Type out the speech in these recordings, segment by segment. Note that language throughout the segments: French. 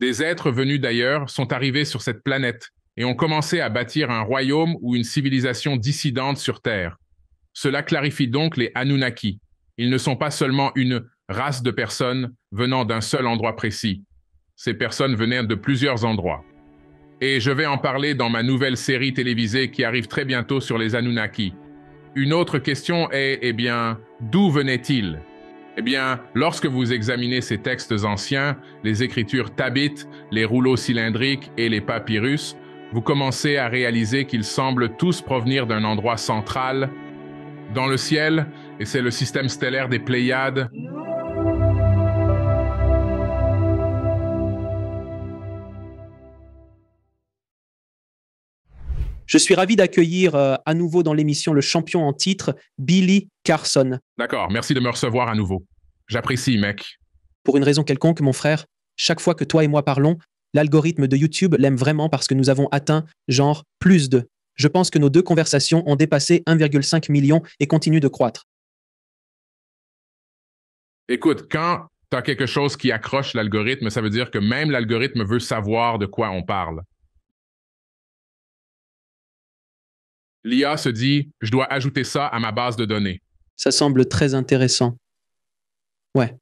Des êtres venus d'ailleurs sont arrivés sur cette planète et ont commencé à bâtir un royaume ou une civilisation dissidente sur Terre. Cela clarifie donc les Anunnaki. Ils ne sont pas seulement une race de personnes venant d'un seul endroit précis. Ces personnes venaient de plusieurs endroits. Et je vais en parler dans ma nouvelle série télévisée qui arrive très bientôt sur les Anunnaki. Une autre question est, eh bien, d'où venaient-ils eh bien, lorsque vous examinez ces textes anciens, les écritures tabites, les rouleaux cylindriques et les papyrus, vous commencez à réaliser qu'ils semblent tous provenir d'un endroit central, dans le ciel, et c'est le système stellaire des Pléiades, Je suis ravi d'accueillir euh, à nouveau dans l'émission le champion en titre, Billy Carson. D'accord, merci de me recevoir à nouveau. J'apprécie, mec. Pour une raison quelconque, mon frère, chaque fois que toi et moi parlons, l'algorithme de YouTube l'aime vraiment parce que nous avons atteint, genre, plus de. Je pense que nos deux conversations ont dépassé 1,5 million et continuent de croître. Écoute, quand tu as quelque chose qui accroche l'algorithme, ça veut dire que même l'algorithme veut savoir de quoi on parle. l'IA se dit, je dois ajouter ça à ma base de données. Ça semble très intéressant. Ouais.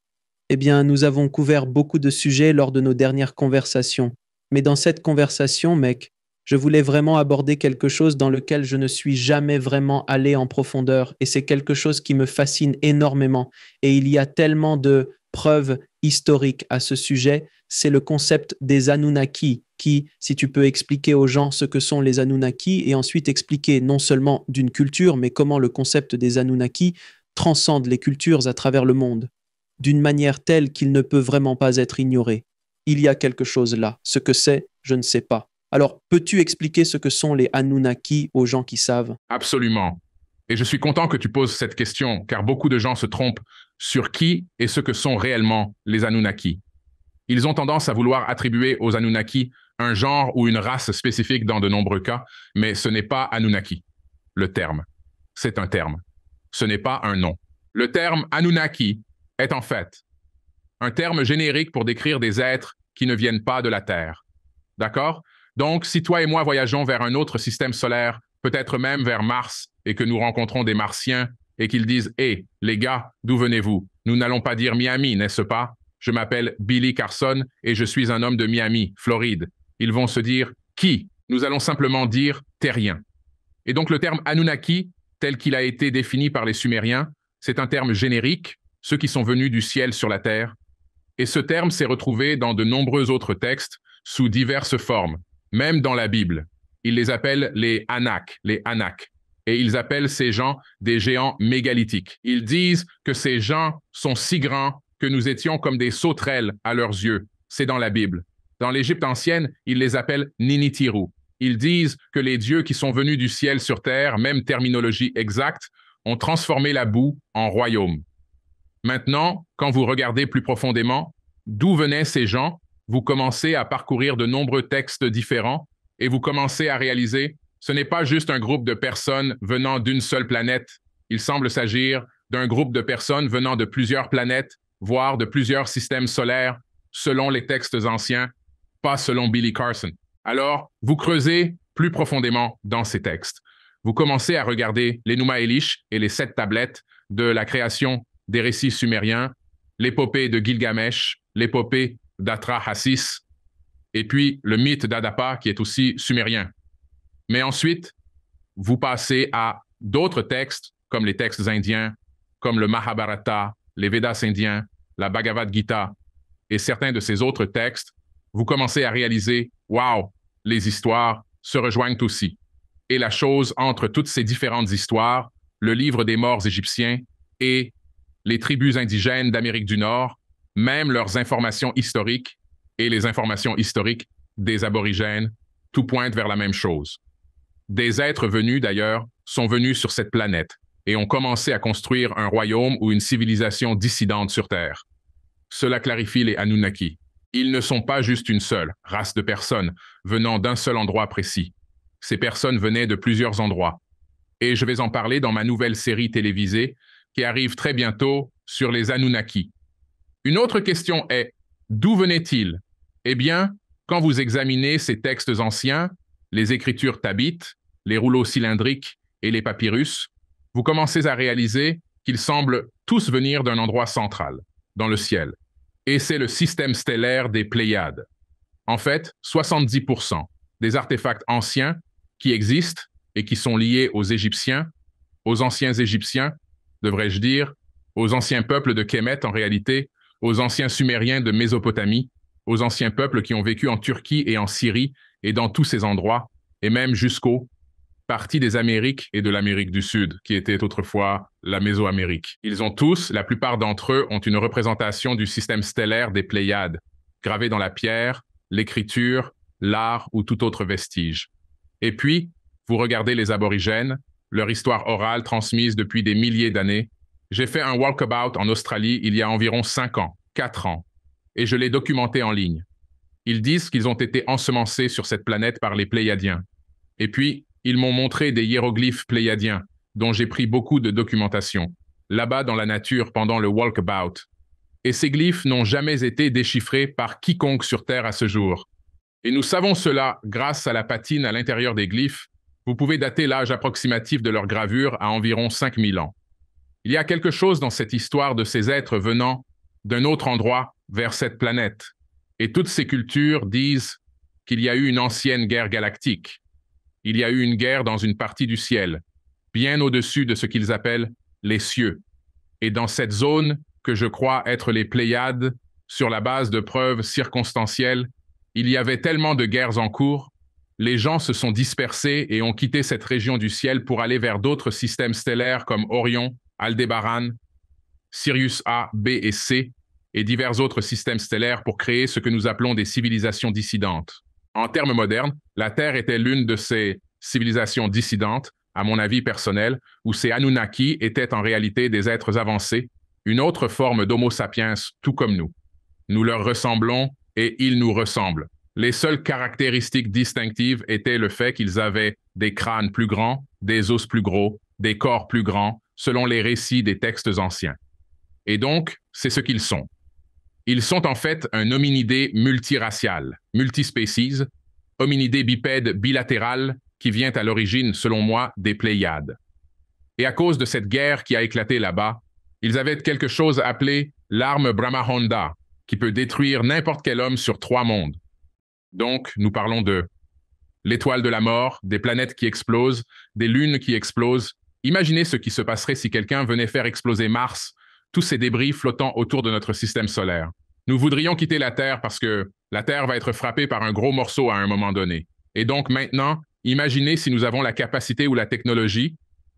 Eh bien, nous avons couvert beaucoup de sujets lors de nos dernières conversations. Mais dans cette conversation, mec, je voulais vraiment aborder quelque chose dans lequel je ne suis jamais vraiment allé en profondeur. Et c'est quelque chose qui me fascine énormément. Et il y a tellement de preuves historique à ce sujet, c'est le concept des Anunnaki, qui, si tu peux expliquer aux gens ce que sont les Anunnaki, et ensuite expliquer non seulement d'une culture, mais comment le concept des Anunnaki transcende les cultures à travers le monde, d'une manière telle qu'il ne peut vraiment pas être ignoré. Il y a quelque chose là, ce que c'est, je ne sais pas. Alors, peux-tu expliquer ce que sont les Anunnaki aux gens qui savent Absolument. Et je suis content que tu poses cette question, car beaucoup de gens se trompent sur qui et ce que sont réellement les Anunnaki. Ils ont tendance à vouloir attribuer aux Anunnaki un genre ou une race spécifique dans de nombreux cas, mais ce n'est pas Anunnaki, le terme. C'est un terme. Ce n'est pas un nom. Le terme Anunnaki est en fait un terme générique pour décrire des êtres qui ne viennent pas de la Terre. D'accord Donc, si toi et moi voyageons vers un autre système solaire, peut-être même vers Mars, et que nous rencontrons des Martiens et qu'ils disent Hé, les gars, d'où venez-vous Nous n'allons pas dire Miami, n'est-ce pas Je m'appelle Billy Carson et je suis un homme de Miami, Floride. Ils vont se dire Qui Nous allons simplement dire Terrien. Et donc le terme Anunnaki, tel qu'il a été défini par les Sumériens, c'est un terme générique, ceux qui sont venus du ciel sur la terre. Et ce terme s'est retrouvé dans de nombreux autres textes sous diverses formes, même dans la Bible. Ils les appellent les Anak, les Anak et ils appellent ces gens des géants mégalithiques. Ils disent que ces gens sont si grands que nous étions comme des sauterelles à leurs yeux. C'est dans la Bible. Dans l'Égypte ancienne, ils les appellent Ninitiru. Ils disent que les dieux qui sont venus du ciel sur terre, même terminologie exacte, ont transformé la boue en royaume. Maintenant, quand vous regardez plus profondément, d'où venaient ces gens, vous commencez à parcourir de nombreux textes différents et vous commencez à réaliser ce n'est pas juste un groupe de personnes venant d'une seule planète. Il semble s'agir d'un groupe de personnes venant de plusieurs planètes, voire de plusieurs systèmes solaires, selon les textes anciens, pas selon Billy Carson. Alors, vous creusez plus profondément dans ces textes. Vous commencez à regarder les Numa Elish et les sept tablettes de la création des récits sumériens, l'épopée de Gilgamesh, l'épopée d'Atra Hassis, et puis le mythe d'Adapa qui est aussi sumérien. Mais ensuite, vous passez à d'autres textes, comme les textes indiens, comme le Mahabharata, les Vedas indiens, la Bhagavad Gita et certains de ces autres textes, vous commencez à réaliser, wow, les histoires se rejoignent aussi. Et la chose entre toutes ces différentes histoires, le livre des morts égyptiens et les tribus indigènes d'Amérique du Nord, même leurs informations historiques et les informations historiques des aborigènes, tout pointe vers la même chose. Des êtres venus d'ailleurs sont venus sur cette planète et ont commencé à construire un royaume ou une civilisation dissidente sur Terre. Cela clarifie les Anunnaki. Ils ne sont pas juste une seule race de personnes venant d'un seul endroit précis. Ces personnes venaient de plusieurs endroits. Et je vais en parler dans ma nouvelle série télévisée qui arrive très bientôt sur les Anunnaki. Une autre question est, d'où venaient-ils Eh bien, quand vous examinez ces textes anciens, les écritures tabites, les rouleaux cylindriques et les papyrus, vous commencez à réaliser qu'ils semblent tous venir d'un endroit central, dans le ciel. Et c'est le système stellaire des Pléiades. En fait, 70% des artefacts anciens qui existent et qui sont liés aux Égyptiens, aux anciens Égyptiens, devrais-je dire, aux anciens peuples de Kemet en réalité, aux anciens Sumériens de Mésopotamie, aux anciens peuples qui ont vécu en Turquie et en Syrie et dans tous ces endroits, et même jusqu'au partie des Amériques et de l'Amérique du Sud, qui était autrefois la Mésoamérique. Ils ont tous, la plupart d'entre eux, ont une représentation du système stellaire des Pléiades, gravée dans la pierre, l'écriture, l'art ou tout autre vestige. Et puis, vous regardez les aborigènes, leur histoire orale transmise depuis des milliers d'années. J'ai fait un walkabout en Australie il y a environ 5 ans, 4 ans, et je l'ai documenté en ligne. Ils disent qu'ils ont été ensemencés sur cette planète par les Pléiadiens. Et puis, ils m'ont montré des hiéroglyphes pléiadiens, dont j'ai pris beaucoup de documentation, là-bas dans la nature pendant le walkabout. Et ces glyphes n'ont jamais été déchiffrés par quiconque sur Terre à ce jour. Et nous savons cela grâce à la patine à l'intérieur des glyphes. Vous pouvez dater l'âge approximatif de leur gravure à environ 5000 ans. Il y a quelque chose dans cette histoire de ces êtres venant d'un autre endroit vers cette planète. Et toutes ces cultures disent qu'il y a eu une ancienne guerre galactique il y a eu une guerre dans une partie du ciel, bien au-dessus de ce qu'ils appellent les cieux, et dans cette zone que je crois être les Pléiades, sur la base de preuves circonstancielles, il y avait tellement de guerres en cours, les gens se sont dispersés et ont quitté cette région du ciel pour aller vers d'autres systèmes stellaires comme Orion, Aldébaran, Sirius A, B et C, et divers autres systèmes stellaires pour créer ce que nous appelons des civilisations dissidentes. En termes modernes, la Terre était l'une de ces civilisations dissidentes, à mon avis personnel, où ces Anunnaki étaient en réalité des êtres avancés, une autre forme d'Homo sapiens tout comme nous. Nous leur ressemblons et ils nous ressemblent. Les seules caractéristiques distinctives étaient le fait qu'ils avaient des crânes plus grands, des os plus gros, des corps plus grands, selon les récits des textes anciens. Et donc, c'est ce qu'ils sont, ils sont en fait un hominidé multiracial, multispecies, hominidé bipède bilatéral qui vient à l'origine, selon moi, des Pléiades. Et à cause de cette guerre qui a éclaté là-bas, ils avaient quelque chose appelé l'arme Honda qui peut détruire n'importe quel homme sur trois mondes. Donc, nous parlons de l'étoile de la mort, des planètes qui explosent, des lunes qui explosent. Imaginez ce qui se passerait si quelqu'un venait faire exploser Mars tous ces débris flottant autour de notre système solaire. Nous voudrions quitter la Terre parce que la Terre va être frappée par un gros morceau à un moment donné. Et donc maintenant, imaginez si nous avons la capacité ou la technologie,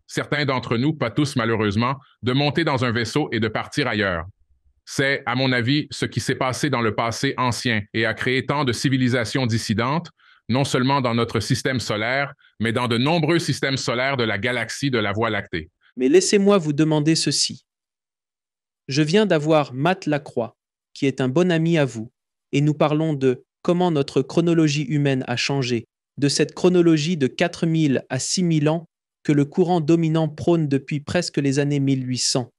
certains d'entre nous, pas tous malheureusement, de monter dans un vaisseau et de partir ailleurs. C'est, à mon avis, ce qui s'est passé dans le passé ancien et a créé tant de civilisations dissidentes, non seulement dans notre système solaire, mais dans de nombreux systèmes solaires de la galaxie de la Voie lactée. Mais laissez-moi vous demander ceci. Je viens d'avoir Matt Lacroix, qui est un bon ami à vous, et nous parlons de comment notre chronologie humaine a changé, de cette chronologie de 4000 à 6000 ans que le courant dominant prône depuis presque les années 1800.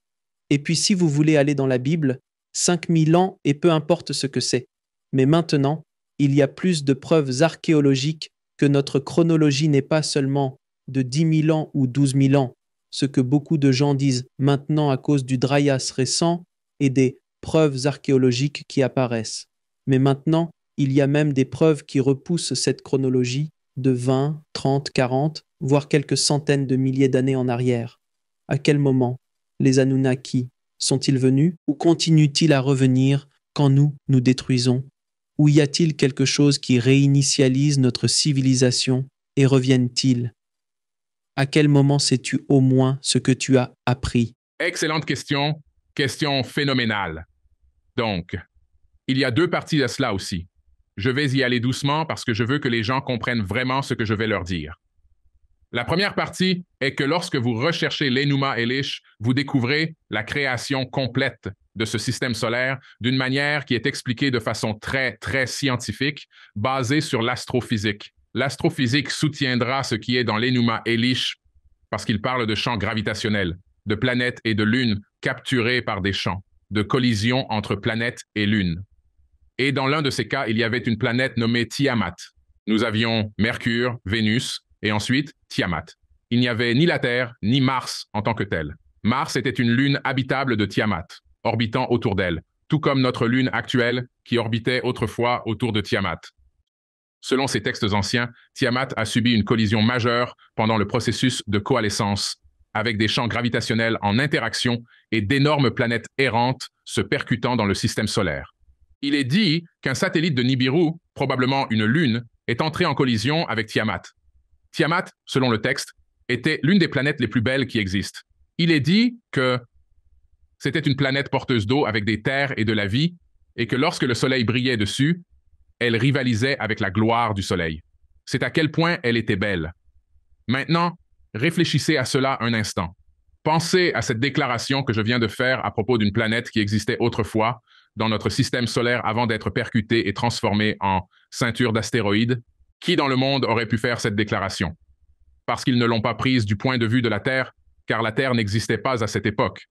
Et puis si vous voulez aller dans la Bible, 5000 ans et peu importe ce que c'est. Mais maintenant, il y a plus de preuves archéologiques que notre chronologie n'est pas seulement de 10 000 ans ou 12 000 ans, ce que beaucoup de gens disent maintenant à cause du Dryas récent et des preuves archéologiques qui apparaissent. Mais maintenant, il y a même des preuves qui repoussent cette chronologie de 20, 30, 40, voire quelques centaines de milliers d'années en arrière. À quel moment les Anunnaki sont-ils venus ou continuent-ils à revenir quand nous nous détruisons Ou y a-t-il quelque chose qui réinitialise notre civilisation et reviennent-ils à quel moment sais-tu au moins ce que tu as appris Excellente question, question phénoménale. Donc, il y a deux parties à cela aussi. Je vais y aller doucement parce que je veux que les gens comprennent vraiment ce que je vais leur dire. La première partie est que lorsque vous recherchez l'Enuma Elish, vous découvrez la création complète de ce système solaire d'une manière qui est expliquée de façon très, très scientifique, basée sur l'astrophysique. L'astrophysique soutiendra ce qui est dans l'Enuma Elish parce qu'il parle de champs gravitationnels, de planètes et de lunes capturées par des champs, de collisions entre planètes et lunes. Et dans l'un de ces cas, il y avait une planète nommée Tiamat. Nous avions Mercure, Vénus et ensuite Tiamat. Il n'y avait ni la Terre ni Mars en tant que telle. Mars était une lune habitable de Tiamat, orbitant autour d'elle, tout comme notre lune actuelle qui orbitait autrefois autour de Tiamat. Selon ces textes anciens, Tiamat a subi une collision majeure pendant le processus de coalescence, avec des champs gravitationnels en interaction et d'énormes planètes errantes se percutant dans le système solaire. Il est dit qu'un satellite de Nibiru, probablement une lune, est entré en collision avec Tiamat. Tiamat, selon le texte, était l'une des planètes les plus belles qui existent. Il est dit que c'était une planète porteuse d'eau avec des terres et de la vie, et que lorsque le soleil brillait dessus, elle rivalisait avec la gloire du soleil. C'est à quel point elle était belle. Maintenant, réfléchissez à cela un instant. Pensez à cette déclaration que je viens de faire à propos d'une planète qui existait autrefois dans notre système solaire avant d'être percutée et transformée en ceinture d'astéroïdes. Qui dans le monde aurait pu faire cette déclaration Parce qu'ils ne l'ont pas prise du point de vue de la Terre, car la Terre n'existait pas à cette époque.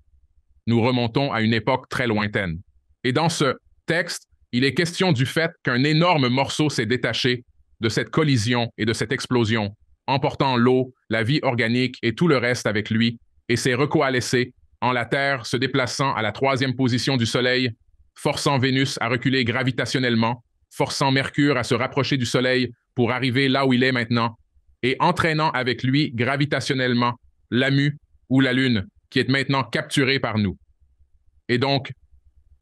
Nous remontons à une époque très lointaine. Et dans ce texte, il est question du fait qu'un énorme morceau s'est détaché de cette collision et de cette explosion, emportant l'eau, la vie organique et tout le reste avec lui, et s'est recoalessé en la Terre se déplaçant à la troisième position du Soleil, forçant Vénus à reculer gravitationnellement, forçant Mercure à se rapprocher du Soleil pour arriver là où il est maintenant, et entraînant avec lui gravitationnellement la Mu ou la Lune, qui est maintenant capturée par nous. Et donc,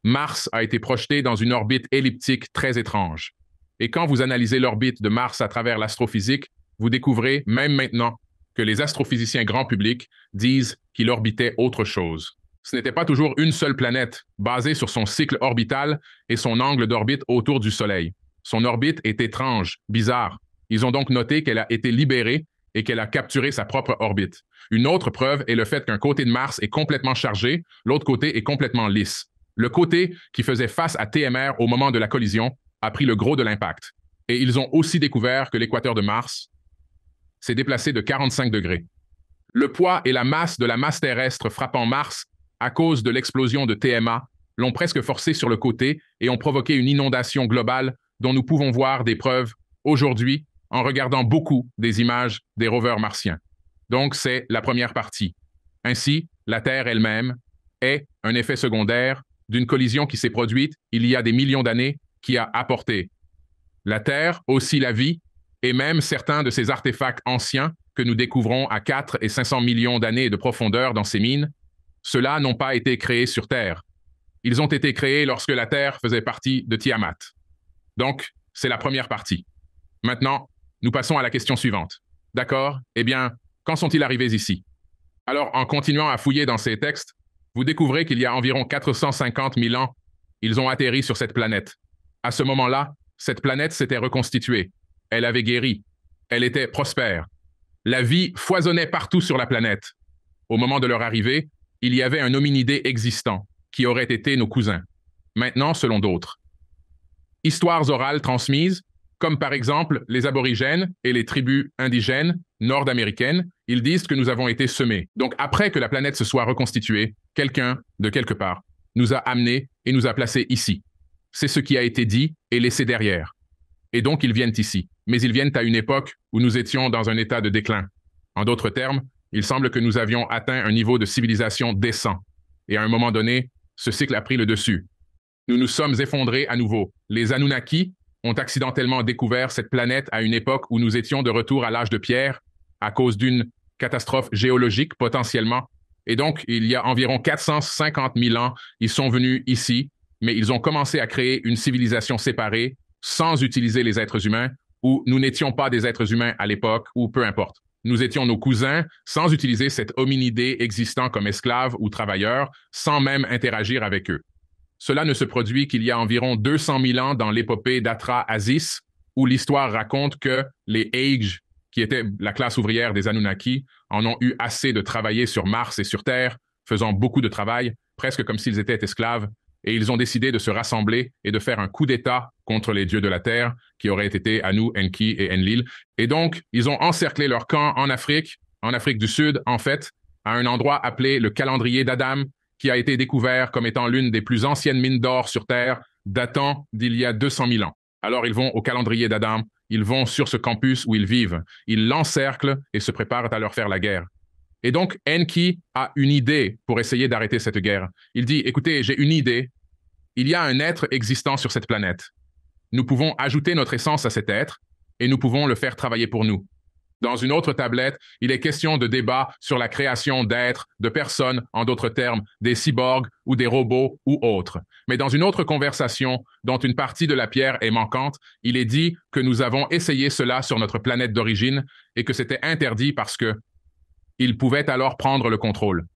Mars a été projeté dans une orbite elliptique très étrange. Et quand vous analysez l'orbite de Mars à travers l'astrophysique, vous découvrez, même maintenant, que les astrophysiciens grand public disent qu'il orbitait autre chose. Ce n'était pas toujours une seule planète, basée sur son cycle orbital et son angle d'orbite autour du Soleil. Son orbite est étrange, bizarre. Ils ont donc noté qu'elle a été libérée et qu'elle a capturé sa propre orbite. Une autre preuve est le fait qu'un côté de Mars est complètement chargé, l'autre côté est complètement lisse. Le côté qui faisait face à TMR au moment de la collision a pris le gros de l'impact. Et ils ont aussi découvert que l'équateur de Mars s'est déplacé de 45 degrés. Le poids et la masse de la masse terrestre frappant Mars à cause de l'explosion de TMA l'ont presque forcé sur le côté et ont provoqué une inondation globale dont nous pouvons voir des preuves aujourd'hui en regardant beaucoup des images des rovers martiens. Donc c'est la première partie. Ainsi, la Terre elle-même est un effet secondaire d'une collision qui s'est produite il y a des millions d'années qui a apporté la Terre, aussi la vie, et même certains de ces artefacts anciens que nous découvrons à 4 et 500 millions d'années de profondeur dans ces mines, ceux-là n'ont pas été créés sur Terre. Ils ont été créés lorsque la Terre faisait partie de Tiamat. Donc, c'est la première partie. Maintenant, nous passons à la question suivante. D'accord Eh bien, quand sont-ils arrivés ici Alors, en continuant à fouiller dans ces textes, vous découvrez qu'il y a environ 450 000 ans, ils ont atterri sur cette planète. À ce moment-là, cette planète s'était reconstituée. Elle avait guéri. Elle était prospère. La vie foisonnait partout sur la planète. Au moment de leur arrivée, il y avait un hominidé existant, qui aurait été nos cousins. Maintenant, selon d'autres. Histoires orales transmises, comme par exemple les aborigènes et les tribus indigènes nord-américaines, ils disent que nous avons été semés. Donc après que la planète se soit reconstituée, quelqu'un, de quelque part, nous a amenés et nous a placés ici. C'est ce qui a été dit et laissé derrière. Et donc ils viennent ici. Mais ils viennent à une époque où nous étions dans un état de déclin. En d'autres termes, il semble que nous avions atteint un niveau de civilisation décent. Et à un moment donné, ce cycle a pris le dessus. Nous nous sommes effondrés à nouveau. Les Anunnaki ont accidentellement découvert cette planète à une époque où nous étions de retour à l'âge de pierre à cause d'une catastrophe géologique potentiellement. Et donc, il y a environ 450 000 ans, ils sont venus ici, mais ils ont commencé à créer une civilisation séparée sans utiliser les êtres humains, ou nous n'étions pas des êtres humains à l'époque, ou peu importe. Nous étions nos cousins sans utiliser cette hominidé existant comme esclave ou travailleur, sans même interagir avec eux. Cela ne se produit qu'il y a environ 200 000 ans dans l'épopée d'Atra Asis, où l'histoire raconte que les age » qui était la classe ouvrière des Anunnaki, en ont eu assez de travailler sur Mars et sur Terre, faisant beaucoup de travail, presque comme s'ils étaient esclaves, et ils ont décidé de se rassembler et de faire un coup d'État contre les dieux de la Terre, qui auraient été Anu, Enki et Enlil. Et donc, ils ont encerclé leur camp en Afrique, en Afrique du Sud, en fait, à un endroit appelé le calendrier d'Adam, qui a été découvert comme étant l'une des plus anciennes mines d'or sur Terre, datant d'il y a 200 000 ans. Alors ils vont au calendrier d'Adam ils vont sur ce campus où ils vivent. Ils l'encerclent et se préparent à leur faire la guerre. Et donc, Enki a une idée pour essayer d'arrêter cette guerre. Il dit, écoutez, j'ai une idée. Il y a un être existant sur cette planète. Nous pouvons ajouter notre essence à cet être et nous pouvons le faire travailler pour nous. Dans une autre tablette, il est question de débats sur la création d'êtres, de personnes, en d'autres termes, des cyborgs ou des robots ou autres. Mais dans une autre conversation, dont une partie de la pierre est manquante, il est dit que nous avons essayé cela sur notre planète d'origine et que c'était interdit parce que ils pouvaient alors prendre le contrôle.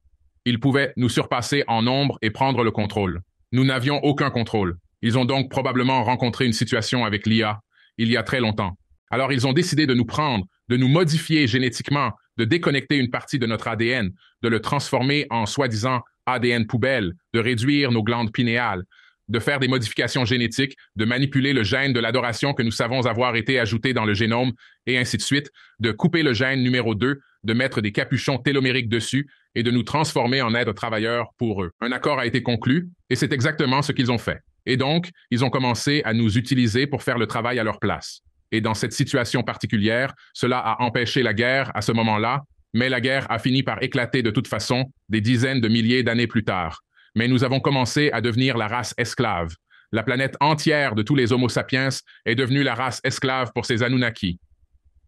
Ils pouvaient nous surpasser en nombre et prendre le contrôle. Nous n'avions aucun contrôle. Ils ont donc probablement rencontré une situation avec l'IA il y a très longtemps. Alors ils ont décidé de nous prendre de nous modifier génétiquement, de déconnecter une partie de notre ADN, de le transformer en soi-disant ADN poubelle, de réduire nos glandes pinéales, de faire des modifications génétiques, de manipuler le gène de l'adoration que nous savons avoir été ajouté dans le génome, et ainsi de suite, de couper le gène numéro 2, de mettre des capuchons télomériques dessus et de nous transformer en aux travailleurs pour eux. Un accord a été conclu, et c'est exactement ce qu'ils ont fait. Et donc, ils ont commencé à nous utiliser pour faire le travail à leur place. Et dans cette situation particulière, cela a empêché la guerre à ce moment-là, mais la guerre a fini par éclater de toute façon des dizaines de milliers d'années plus tard. Mais nous avons commencé à devenir la race esclave. La planète entière de tous les Homo sapiens est devenue la race esclave pour ces Anunnaki.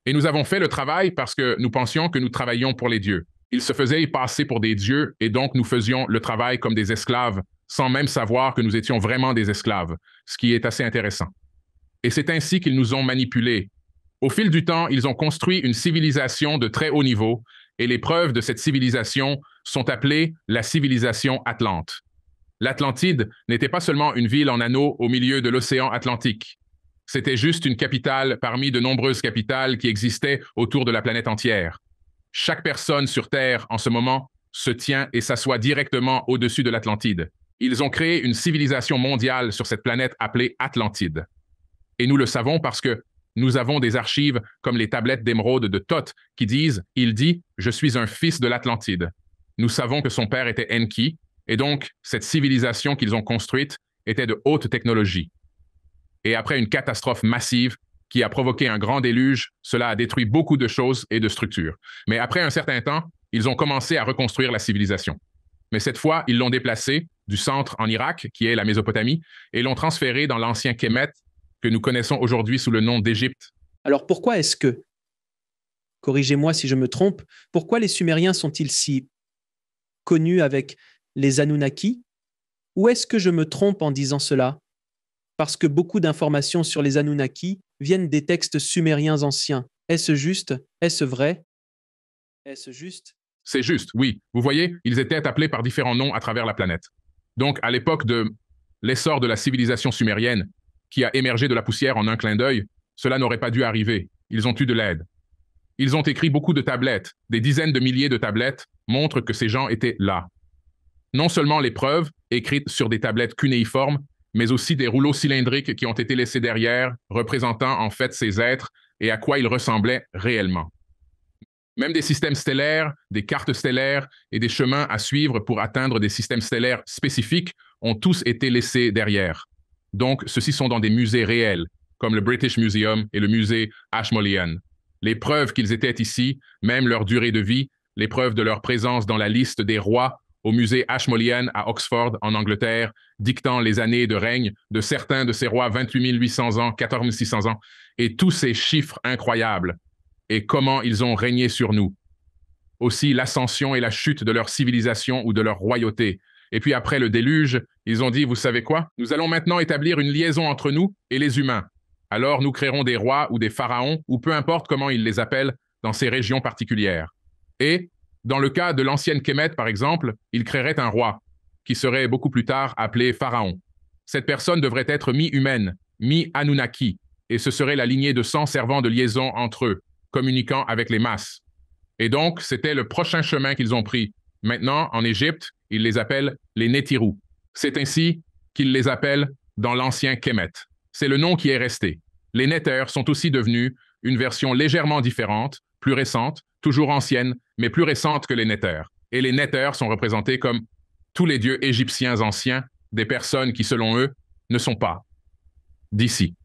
Et nous avons fait le travail parce que nous pensions que nous travaillions pour les dieux. Ils se faisaient passer pour des dieux et donc nous faisions le travail comme des esclaves sans même savoir que nous étions vraiment des esclaves, ce qui est assez intéressant. Et c'est ainsi qu'ils nous ont manipulés. Au fil du temps, ils ont construit une civilisation de très haut niveau, et les preuves de cette civilisation sont appelées la civilisation atlante. L'Atlantide n'était pas seulement une ville en anneau au milieu de l'océan Atlantique. C'était juste une capitale parmi de nombreuses capitales qui existaient autour de la planète entière. Chaque personne sur Terre, en ce moment, se tient et s'assoit directement au-dessus de l'Atlantide. Ils ont créé une civilisation mondiale sur cette planète appelée Atlantide. Et nous le savons parce que nous avons des archives comme les tablettes d'émeraude de Thoth qui disent, il dit, je suis un fils de l'Atlantide. Nous savons que son père était Enki, et donc cette civilisation qu'ils ont construite était de haute technologie. Et après une catastrophe massive qui a provoqué un grand déluge, cela a détruit beaucoup de choses et de structures. Mais après un certain temps, ils ont commencé à reconstruire la civilisation. Mais cette fois, ils l'ont déplacée du centre en Irak, qui est la Mésopotamie, et l'ont transférée dans l'ancien Kemet que nous connaissons aujourd'hui sous le nom d'Égypte. Alors pourquoi est-ce que, corrigez-moi si je me trompe, pourquoi les Sumériens sont-ils si connus avec les Anunnaki Ou est-ce que je me trompe en disant cela Parce que beaucoup d'informations sur les Anunnaki viennent des textes sumériens anciens. Est-ce juste Est-ce vrai Est-ce juste C'est juste, oui. Vous voyez, ils étaient appelés par différents noms à travers la planète. Donc, à l'époque de l'essor de la civilisation sumérienne, qui a émergé de la poussière en un clin d'œil, cela n'aurait pas dû arriver. Ils ont eu de l'aide. Ils ont écrit beaucoup de tablettes, des dizaines de milliers de tablettes montrent que ces gens étaient là. Non seulement les preuves, écrites sur des tablettes cunéiformes, mais aussi des rouleaux cylindriques qui ont été laissés derrière, représentant en fait ces êtres et à quoi ils ressemblaient réellement. Même des systèmes stellaires, des cartes stellaires et des chemins à suivre pour atteindre des systèmes stellaires spécifiques ont tous été laissés derrière. Donc, ceux-ci sont dans des musées réels, comme le British Museum et le musée Ashmolean. Les preuves qu'ils étaient ici, même leur durée de vie, les preuves de leur présence dans la liste des rois au musée Ashmolean à Oxford, en Angleterre, dictant les années de règne de certains de ces rois, 28 800 ans, 14 600 ans, et tous ces chiffres incroyables, et comment ils ont régné sur nous. Aussi l'ascension et la chute de leur civilisation ou de leur royauté, et puis après le déluge, ils ont dit, vous savez quoi Nous allons maintenant établir une liaison entre nous et les humains. Alors nous créerons des rois ou des pharaons, ou peu importe comment ils les appellent, dans ces régions particulières. Et, dans le cas de l'ancienne Kemet, par exemple, ils créeraient un roi, qui serait beaucoup plus tard appelé pharaon. Cette personne devrait être mi-humaine, mi-Anunnaki, et ce serait la lignée de sang servant de liaison entre eux, communiquant avec les masses. Et donc, c'était le prochain chemin qu'ils ont pris, Maintenant, en Égypte, ils les appellent les Nétirous. C'est ainsi qu'ils les appellent dans l'ancien Kemet. C'est le nom qui est resté. Les Néters sont aussi devenus une version légèrement différente, plus récente, toujours ancienne, mais plus récente que les netteurs Et les netteurs sont représentés comme tous les dieux égyptiens anciens, des personnes qui, selon eux, ne sont pas d'ici.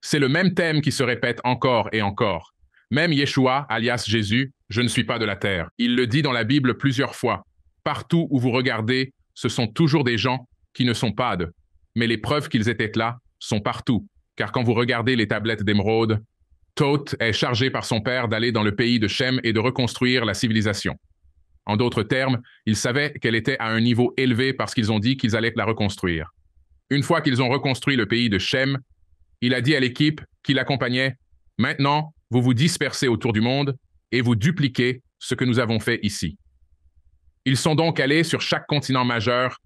C'est le même thème qui se répète encore et encore. Même Yeshua, alias Jésus, je ne suis pas de la terre. Il le dit dans la Bible plusieurs fois. Partout où vous regardez, ce sont toujours des gens qui ne sont pas de. Mais les preuves qu'ils étaient là sont partout. Car quand vous regardez les tablettes d'émeraude, toth est chargé par son père d'aller dans le pays de Shem et de reconstruire la civilisation. En d'autres termes, il savait qu'elle était à un niveau élevé parce qu'ils ont dit qu'ils allaient la reconstruire. Une fois qu'ils ont reconstruit le pays de Shem, il a dit à l'équipe qui l'accompagnait Maintenant, vous vous dispersez autour du monde et vous dupliquez ce que nous avons fait ici. Ils sont donc allés sur chaque continent majeur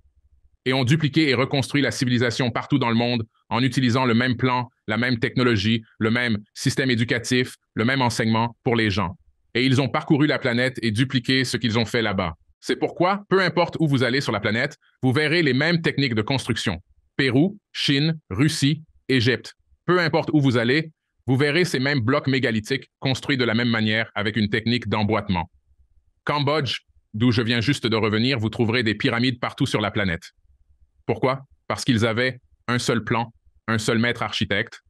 et ont dupliqué et reconstruit la civilisation partout dans le monde en utilisant le même plan, la même technologie, le même système éducatif, le même enseignement pour les gens. Et ils ont parcouru la planète et dupliqué ce qu'ils ont fait là-bas. C'est pourquoi, peu importe où vous allez sur la planète, vous verrez les mêmes techniques de construction. Pérou, Chine, Russie, Égypte. Peu importe où vous allez, vous verrez ces mêmes blocs mégalithiques construits de la même manière avec une technique d'emboîtement. Cambodge, d'où je viens juste de revenir, vous trouverez des pyramides partout sur la planète. Pourquoi Parce qu'ils avaient un seul plan, un seul maître architecte.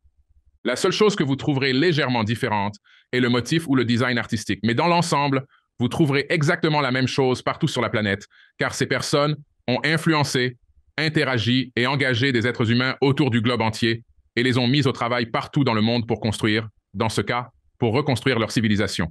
La seule chose que vous trouverez légèrement différente est le motif ou le design artistique, mais dans l'ensemble, vous trouverez exactement la même chose partout sur la planète, car ces personnes ont influencé, interagi et engagé des êtres humains autour du globe entier et les ont mises au travail partout dans le monde pour construire, dans ce cas, pour reconstruire leur civilisation.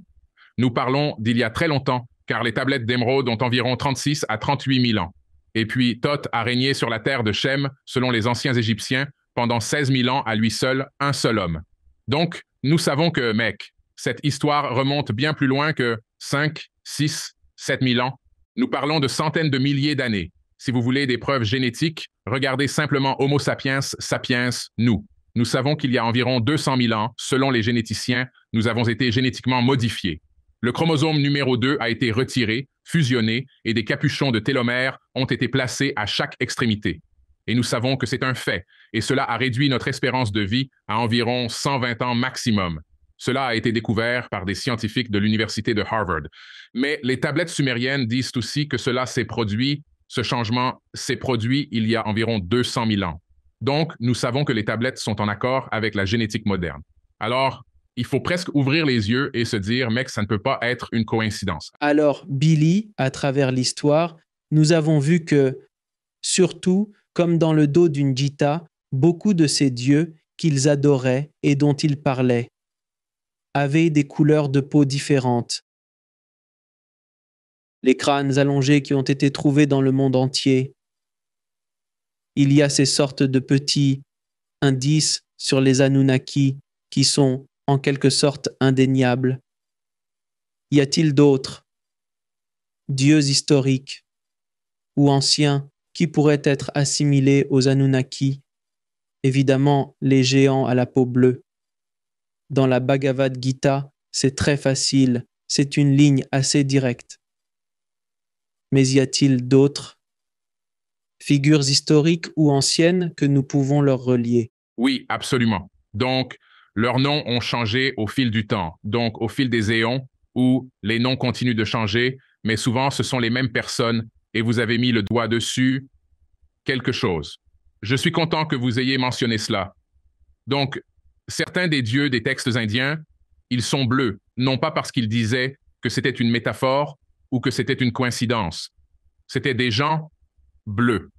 Nous parlons d'il y a très longtemps, car les tablettes d'émeraude ont environ 36 à 38 000 ans. Et puis Thoth a régné sur la terre de Shem, selon les anciens Égyptiens, pendant 16 000 ans à lui seul, un seul homme. Donc, nous savons que, mec, cette histoire remonte bien plus loin que 5, 6, 7 000 ans. Nous parlons de centaines de milliers d'années. Si vous voulez des preuves génétiques, regardez simplement Homo sapiens, sapiens, nous. Nous savons qu'il y a environ 200 000 ans, selon les généticiens, nous avons été génétiquement modifiés. Le chromosome numéro 2 a été retiré, fusionné, et des capuchons de télomères ont été placés à chaque extrémité. Et nous savons que c'est un fait, et cela a réduit notre espérance de vie à environ 120 ans maximum. Cela a été découvert par des scientifiques de l'Université de Harvard. Mais les tablettes sumériennes disent aussi que cela s'est produit, ce changement s'est produit il y a environ 200 000 ans. Donc, nous savons que les tablettes sont en accord avec la génétique moderne. Alors, il faut presque ouvrir les yeux et se dire, mec, ça ne peut pas être une coïncidence. Alors, Billy, à travers l'histoire, nous avons vu que, surtout, comme dans le dos d'une Gita, beaucoup de ces dieux qu'ils adoraient et dont ils parlaient avaient des couleurs de peau différentes. Les crânes allongés qui ont été trouvés dans le monde entier il y a ces sortes de petits indices sur les Anunnaki qui sont en quelque sorte indéniables. Y a-t-il d'autres dieux historiques ou anciens qui pourraient être assimilés aux Anunnaki Évidemment, les géants à la peau bleue. Dans la Bhagavad Gita, c'est très facile, c'est une ligne assez directe. Mais y a-t-il d'autres figures historiques ou anciennes que nous pouvons leur relier. Oui, absolument. Donc, leurs noms ont changé au fil du temps, donc au fil des éons, où les noms continuent de changer, mais souvent ce sont les mêmes personnes et vous avez mis le doigt dessus quelque chose. Je suis content que vous ayez mentionné cela. Donc, certains des dieux des textes indiens, ils sont bleus, non pas parce qu'ils disaient que c'était une métaphore ou que c'était une coïncidence. C'était des gens bleu.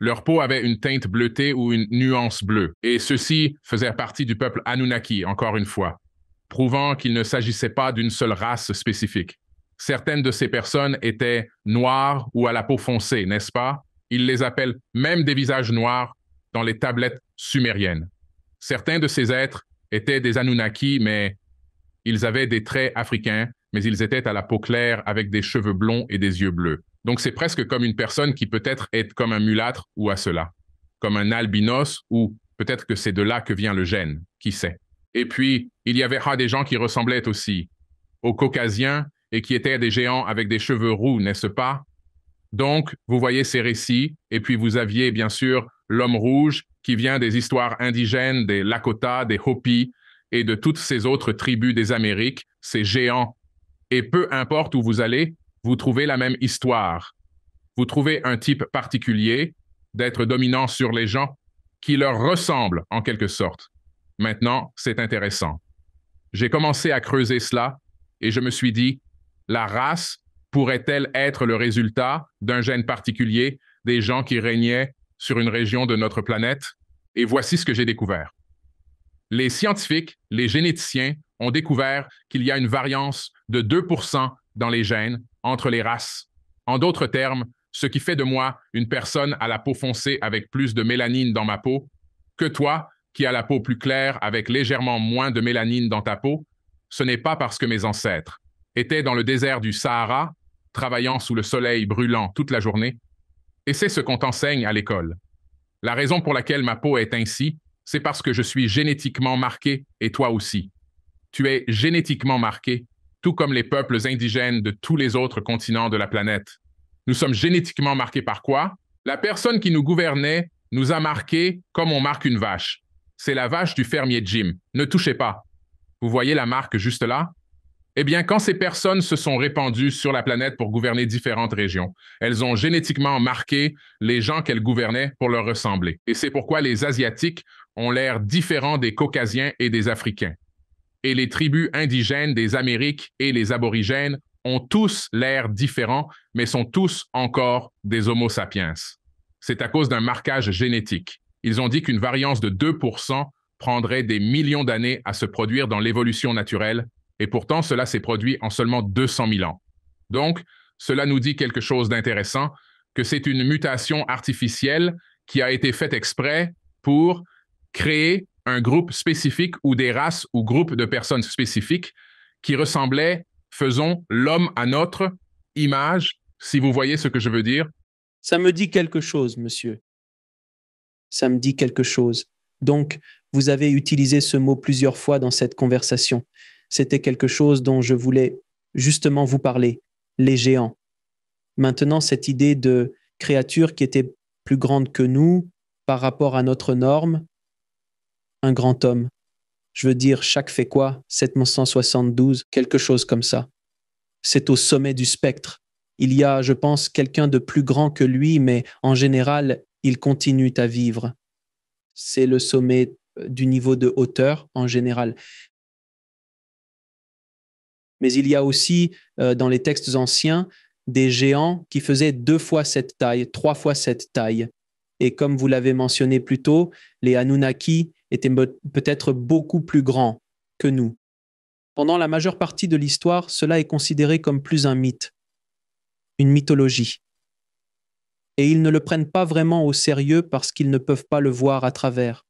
Leur peau avait une teinte bleutée ou une nuance bleue, et ceux-ci faisaient partie du peuple Anunnaki, encore une fois, prouvant qu'il ne s'agissait pas d'une seule race spécifique. Certaines de ces personnes étaient noires ou à la peau foncée, n'est-ce pas? Ils les appellent même des visages noirs dans les tablettes sumériennes. Certains de ces êtres étaient des Anunnaki, mais ils avaient des traits africains, mais ils étaient à la peau claire avec des cheveux blonds et des yeux bleus. Donc c'est presque comme une personne qui peut-être est comme un mulâtre ou à cela, comme un albinos ou peut-être que c'est de là que vient le gène, qui sait. Et puis, il y avait des gens qui ressemblaient aussi aux Caucasiens et qui étaient des géants avec des cheveux roux, n'est-ce pas Donc, vous voyez ces récits, et puis vous aviez bien sûr l'homme rouge qui vient des histoires indigènes, des Lakota, des Hopis et de toutes ces autres tribus des Amériques, ces géants. Et peu importe où vous allez, vous trouvez la même histoire. Vous trouvez un type particulier d'être dominant sur les gens qui leur ressemble en quelque sorte. Maintenant, c'est intéressant. J'ai commencé à creuser cela et je me suis dit, la race pourrait-elle être le résultat d'un gène particulier des gens qui régnaient sur une région de notre planète? Et voici ce que j'ai découvert. Les scientifiques, les généticiens, ont découvert qu'il y a une variance de 2 dans les gènes, entre les races. En d'autres termes, ce qui fait de moi une personne à la peau foncée avec plus de mélanine dans ma peau que toi qui as la peau plus claire avec légèrement moins de mélanine dans ta peau, ce n'est pas parce que mes ancêtres étaient dans le désert du Sahara, travaillant sous le soleil brûlant toute la journée. Et c'est ce qu'on t'enseigne à l'école. La raison pour laquelle ma peau est ainsi, c'est parce que je suis génétiquement marqué et toi aussi. Tu es génétiquement marqué tout comme les peuples indigènes de tous les autres continents de la planète. Nous sommes génétiquement marqués par quoi La personne qui nous gouvernait nous a marqués comme on marque une vache. C'est la vache du fermier Jim. Ne touchez pas. Vous voyez la marque juste là Eh bien, quand ces personnes se sont répandues sur la planète pour gouverner différentes régions, elles ont génétiquement marqué les gens qu'elles gouvernaient pour leur ressembler. Et c'est pourquoi les Asiatiques ont l'air différents des Caucasiens et des Africains et les tribus indigènes des Amériques et les aborigènes ont tous l'air différents, mais sont tous encore des Homo sapiens. C'est à cause d'un marquage génétique. Ils ont dit qu'une variance de 2% prendrait des millions d'années à se produire dans l'évolution naturelle, et pourtant cela s'est produit en seulement 200 000 ans. Donc, cela nous dit quelque chose d'intéressant, que c'est une mutation artificielle qui a été faite exprès pour créer un groupe spécifique ou des races ou groupes de personnes spécifiques qui ressemblaient, faisons l'homme à notre image, si vous voyez ce que je veux dire. Ça me dit quelque chose, monsieur. Ça me dit quelque chose. Donc, vous avez utilisé ce mot plusieurs fois dans cette conversation. C'était quelque chose dont je voulais justement vous parler, les géants. Maintenant, cette idée de créature qui était plus grande que nous par rapport à notre norme, un grand homme. Je veux dire, chaque fait quoi 772, quelque chose comme ça. C'est au sommet du spectre. Il y a, je pense, quelqu'un de plus grand que lui, mais en général, il continue à vivre. C'est le sommet euh, du niveau de hauteur en général. Mais il y a aussi, euh, dans les textes anciens, des géants qui faisaient deux fois cette taille, trois fois cette taille. Et comme vous l'avez mentionné plus tôt, les Anunnaki était peut-être beaucoup plus grand que nous. Pendant la majeure partie de l'histoire, cela est considéré comme plus un mythe, une mythologie. Et ils ne le prennent pas vraiment au sérieux parce qu'ils ne peuvent pas le voir à travers,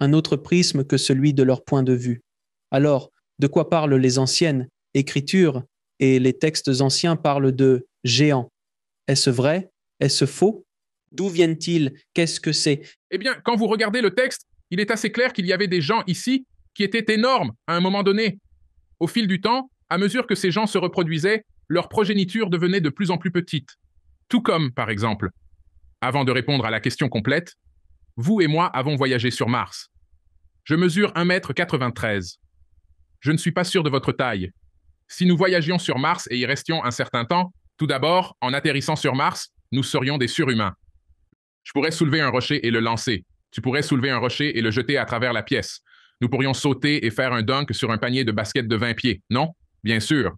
un autre prisme que celui de leur point de vue. Alors, de quoi parlent les anciennes écritures et les textes anciens parlent de géants Est-ce vrai Est-ce faux D'où viennent-ils Qu'est-ce que c'est Eh bien, quand vous regardez le texte, il est assez clair qu'il y avait des gens ici qui étaient énormes à un moment donné. Au fil du temps, à mesure que ces gens se reproduisaient, leur progéniture devenait de plus en plus petite. Tout comme, par exemple, avant de répondre à la question complète, vous et moi avons voyagé sur Mars. Je mesure 1m93. Je ne suis pas sûr de votre taille. Si nous voyagions sur Mars et y restions un certain temps, tout d'abord, en atterrissant sur Mars, nous serions des surhumains. Je pourrais soulever un rocher et le lancer. Tu pourrais soulever un rocher et le jeter à travers la pièce. Nous pourrions sauter et faire un dunk sur un panier de basket de 20 pieds. Non, bien sûr.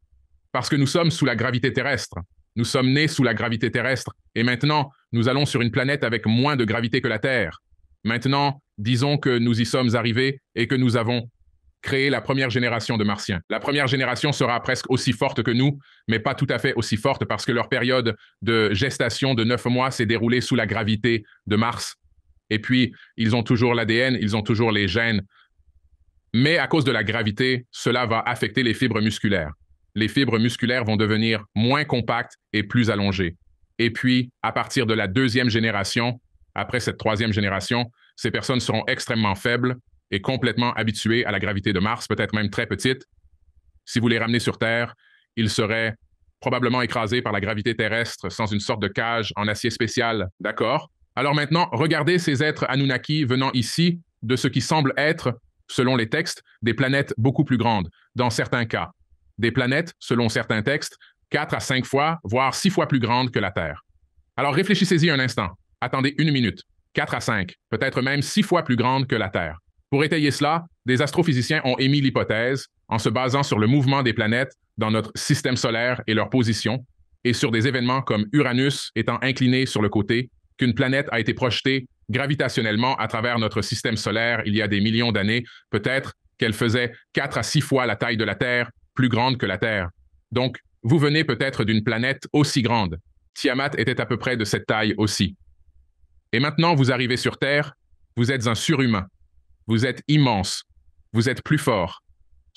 Parce que nous sommes sous la gravité terrestre. Nous sommes nés sous la gravité terrestre et maintenant, nous allons sur une planète avec moins de gravité que la Terre. Maintenant, disons que nous y sommes arrivés et que nous avons créé la première génération de Martiens. La première génération sera presque aussi forte que nous, mais pas tout à fait aussi forte parce que leur période de gestation de neuf mois s'est déroulée sous la gravité de Mars et puis, ils ont toujours l'ADN, ils ont toujours les gènes. Mais à cause de la gravité, cela va affecter les fibres musculaires. Les fibres musculaires vont devenir moins compactes et plus allongées. Et puis, à partir de la deuxième génération, après cette troisième génération, ces personnes seront extrêmement faibles et complètement habituées à la gravité de Mars, peut-être même très petites. Si vous les ramenez sur Terre, ils seraient probablement écrasés par la gravité terrestre sans une sorte de cage en acier spécial, d'accord alors maintenant, regardez ces êtres Anunnaki venant ici de ce qui semble être, selon les textes, des planètes beaucoup plus grandes, dans certains cas. Des planètes, selon certains textes, quatre à cinq fois, voire six fois plus grandes que la Terre. Alors réfléchissez-y un instant. Attendez une minute. Quatre à cinq, peut-être même six fois plus grandes que la Terre. Pour étayer cela, des astrophysiciens ont émis l'hypothèse, en se basant sur le mouvement des planètes dans notre système solaire et leur position, et sur des événements comme Uranus étant incliné sur le côté qu'une planète a été projetée gravitationnellement à travers notre système solaire il y a des millions d'années, peut-être qu'elle faisait quatre à six fois la taille de la Terre, plus grande que la Terre. Donc, vous venez peut-être d'une planète aussi grande. Tiamat était à peu près de cette taille aussi. Et maintenant, vous arrivez sur Terre, vous êtes un surhumain. Vous êtes immense. Vous êtes plus fort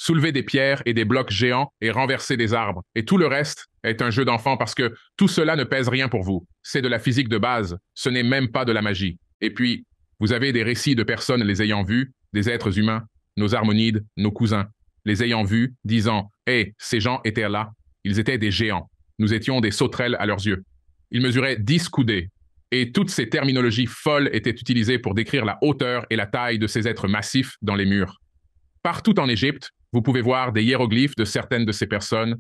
soulever des pierres et des blocs géants et renverser des arbres. Et tout le reste est un jeu d'enfant parce que tout cela ne pèse rien pour vous. C'est de la physique de base, ce n'est même pas de la magie. Et puis, vous avez des récits de personnes les ayant vus, des êtres humains, nos harmonides, nos cousins, les ayant vus, disant Hé, ces gens étaient là, ils étaient des géants, nous étions des sauterelles à leurs yeux. Ils mesuraient 10 coudées, et toutes ces terminologies folles étaient utilisées pour décrire la hauteur et la taille de ces êtres massifs dans les murs. Partout en Égypte, vous pouvez voir des hiéroglyphes de certaines de ces personnes,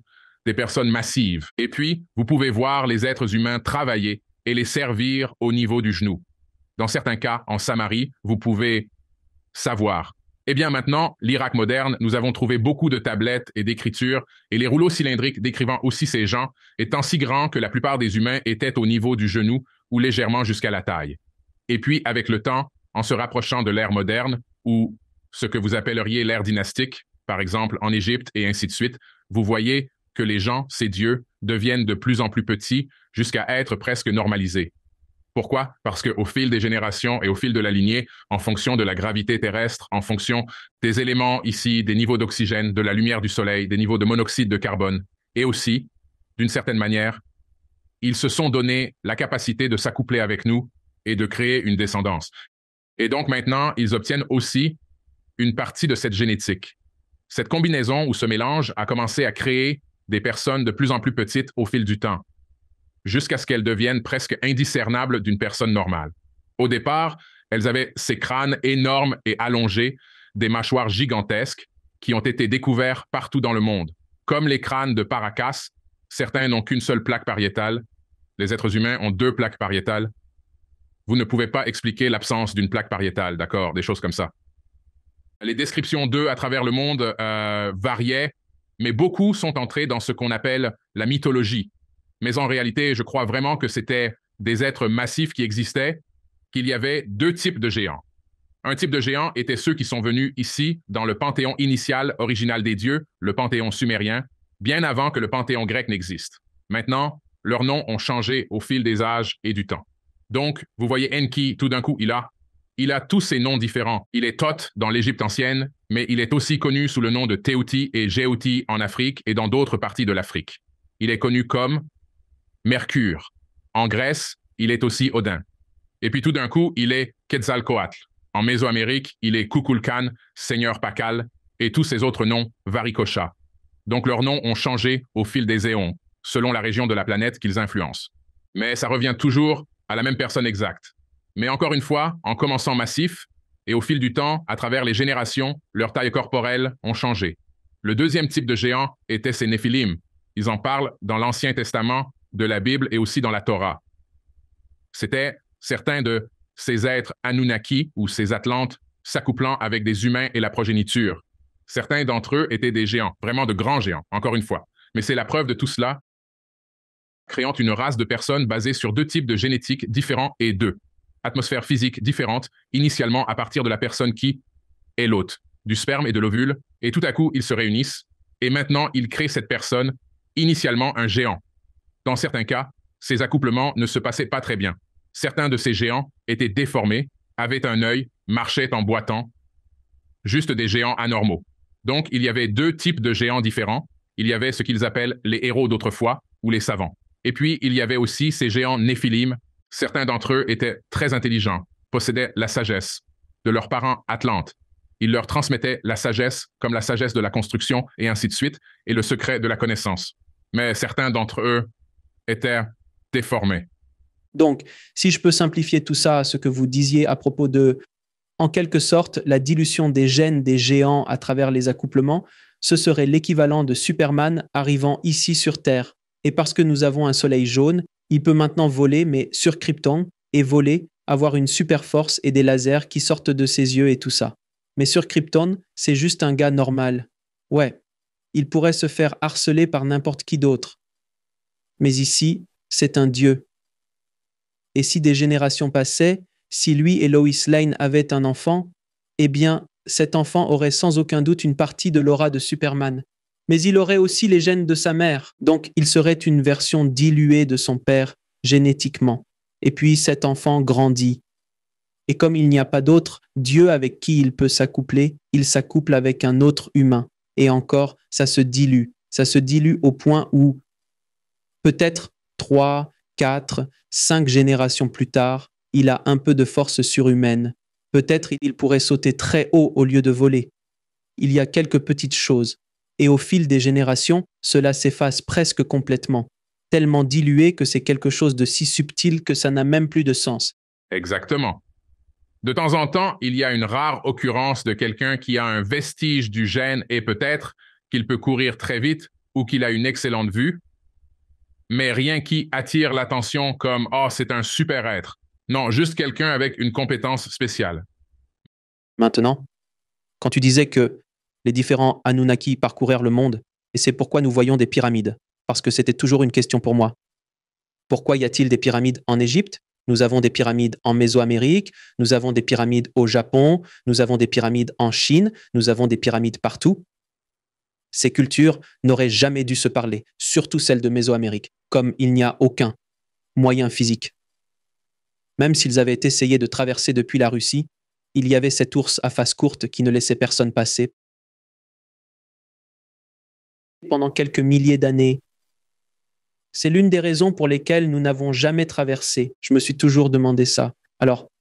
des personnes massives. Et puis, vous pouvez voir les êtres humains travailler et les servir au niveau du genou. Dans certains cas, en Samarie, vous pouvez savoir. Eh bien maintenant, l'Irak moderne, nous avons trouvé beaucoup de tablettes et d'écritures, et les rouleaux cylindriques décrivant aussi ces gens étant si grands que la plupart des humains étaient au niveau du genou ou légèrement jusqu'à la taille. Et puis, avec le temps, en se rapprochant de l'ère moderne, ou ce que vous appelleriez l'ère dynastique, par exemple, en Égypte et ainsi de suite, vous voyez que les gens, ces dieux, deviennent de plus en plus petits jusqu'à être presque normalisés. Pourquoi? Parce qu'au fil des générations et au fil de la lignée, en fonction de la gravité terrestre, en fonction des éléments ici, des niveaux d'oxygène, de la lumière du soleil, des niveaux de monoxyde de carbone, et aussi, d'une certaine manière, ils se sont donné la capacité de s'accoupler avec nous et de créer une descendance. Et donc maintenant, ils obtiennent aussi une partie de cette génétique. Cette combinaison ou ce mélange a commencé à créer des personnes de plus en plus petites au fil du temps, jusqu'à ce qu'elles deviennent presque indiscernables d'une personne normale. Au départ, elles avaient ces crânes énormes et allongés, des mâchoires gigantesques, qui ont été découverts partout dans le monde. Comme les crânes de Paracas, certains n'ont qu'une seule plaque pariétale. Les êtres humains ont deux plaques pariétales. Vous ne pouvez pas expliquer l'absence d'une plaque pariétale, d'accord, des choses comme ça les descriptions d'eux à travers le monde euh, variaient, mais beaucoup sont entrés dans ce qu'on appelle la mythologie. Mais en réalité, je crois vraiment que c'était des êtres massifs qui existaient, qu'il y avait deux types de géants. Un type de géant était ceux qui sont venus ici dans le panthéon initial original des dieux, le panthéon sumérien, bien avant que le panthéon grec n'existe. Maintenant, leurs noms ont changé au fil des âges et du temps. Donc, vous voyez Enki, tout d'un coup, il a il a tous ces noms différents. Il est Thoth dans l'Égypte ancienne, mais il est aussi connu sous le nom de Teuti et Géouti en Afrique et dans d'autres parties de l'Afrique. Il est connu comme Mercure. En Grèce, il est aussi Odin. Et puis tout d'un coup, il est Quetzalcoatl. En Mésoamérique, il est Kukulkan, Seigneur Pacal et tous ces autres noms, Varicocha. Donc leurs noms ont changé au fil des éons, selon la région de la planète qu'ils influencent. Mais ça revient toujours à la même personne exacte, mais encore une fois, en commençant massif, et au fil du temps, à travers les générations, leur taille corporelle ont changé. Le deuxième type de géant était ces Néphilim. Ils en parlent dans l'Ancien Testament, de la Bible et aussi dans la Torah. C'était certains de ces êtres Anunnaki ou ces Atlantes s'accouplant avec des humains et la progéniture. Certains d'entre eux étaient des géants, vraiment de grands géants, encore une fois. Mais c'est la preuve de tout cela, créant une race de personnes basée sur deux types de génétique différents et deux atmosphère physique différente, initialement à partir de la personne qui est l'hôte, du sperme et de l'ovule, et tout à coup, ils se réunissent, et maintenant, ils créent cette personne, initialement un géant. Dans certains cas, ces accouplements ne se passaient pas très bien. Certains de ces géants étaient déformés, avaient un œil, marchaient en boitant, juste des géants anormaux. Donc, il y avait deux types de géants différents. Il y avait ce qu'ils appellent les héros d'autrefois, ou les savants. Et puis, il y avait aussi ces géants néphilim, Certains d'entre eux étaient très intelligents, possédaient la sagesse de leurs parents atlantes. Ils leur transmettaient la sagesse comme la sagesse de la construction et ainsi de suite, et le secret de la connaissance. Mais certains d'entre eux étaient déformés. Donc, si je peux simplifier tout ça, ce que vous disiez à propos de, en quelque sorte, la dilution des gènes des géants à travers les accouplements, ce serait l'équivalent de Superman arrivant ici sur Terre. Et parce que nous avons un soleil jaune, il peut maintenant voler, mais sur Krypton, et voler, avoir une super force et des lasers qui sortent de ses yeux et tout ça. Mais sur Krypton, c'est juste un gars normal. Ouais, il pourrait se faire harceler par n'importe qui d'autre. Mais ici, c'est un dieu. Et si des générations passaient, si lui et Lois Lane avaient un enfant, eh bien, cet enfant aurait sans aucun doute une partie de l'aura de Superman, mais il aurait aussi les gènes de sa mère, donc il serait une version diluée de son père génétiquement. Et puis cet enfant grandit. Et comme il n'y a pas d'autre Dieu avec qui il peut s'accoupler, il s'accouple avec un autre humain. Et encore, ça se dilue. Ça se dilue au point où peut-être trois, quatre, cinq générations plus tard, il a un peu de force surhumaine. Peut-être il pourrait sauter très haut au lieu de voler. Il y a quelques petites choses et au fil des générations, cela s'efface presque complètement, tellement dilué que c'est quelque chose de si subtil que ça n'a même plus de sens. Exactement. De temps en temps, il y a une rare occurrence de quelqu'un qui a un vestige du gène et peut-être qu'il peut courir très vite ou qu'il a une excellente vue, mais rien qui attire l'attention comme ⁇ Oh, c'est un super être ⁇ Non, juste quelqu'un avec une compétence spéciale. Maintenant, quand tu disais que les différents Anunnaki parcourèrent le monde, et c'est pourquoi nous voyons des pyramides, parce que c'était toujours une question pour moi. Pourquoi y a-t-il des pyramides en Égypte Nous avons des pyramides en Mésoamérique, nous avons des pyramides au Japon, nous avons des pyramides en Chine, nous avons des pyramides partout. Ces cultures n'auraient jamais dû se parler, surtout celles de Mésoamérique, comme il n'y a aucun moyen physique. Même s'ils avaient essayé de traverser depuis la Russie, il y avait cet ours à face courte qui ne laissait personne passer pendant quelques milliers d'années. C'est l'une des raisons pour lesquelles nous n'avons jamais traversé. Je me suis toujours demandé ça. Alors,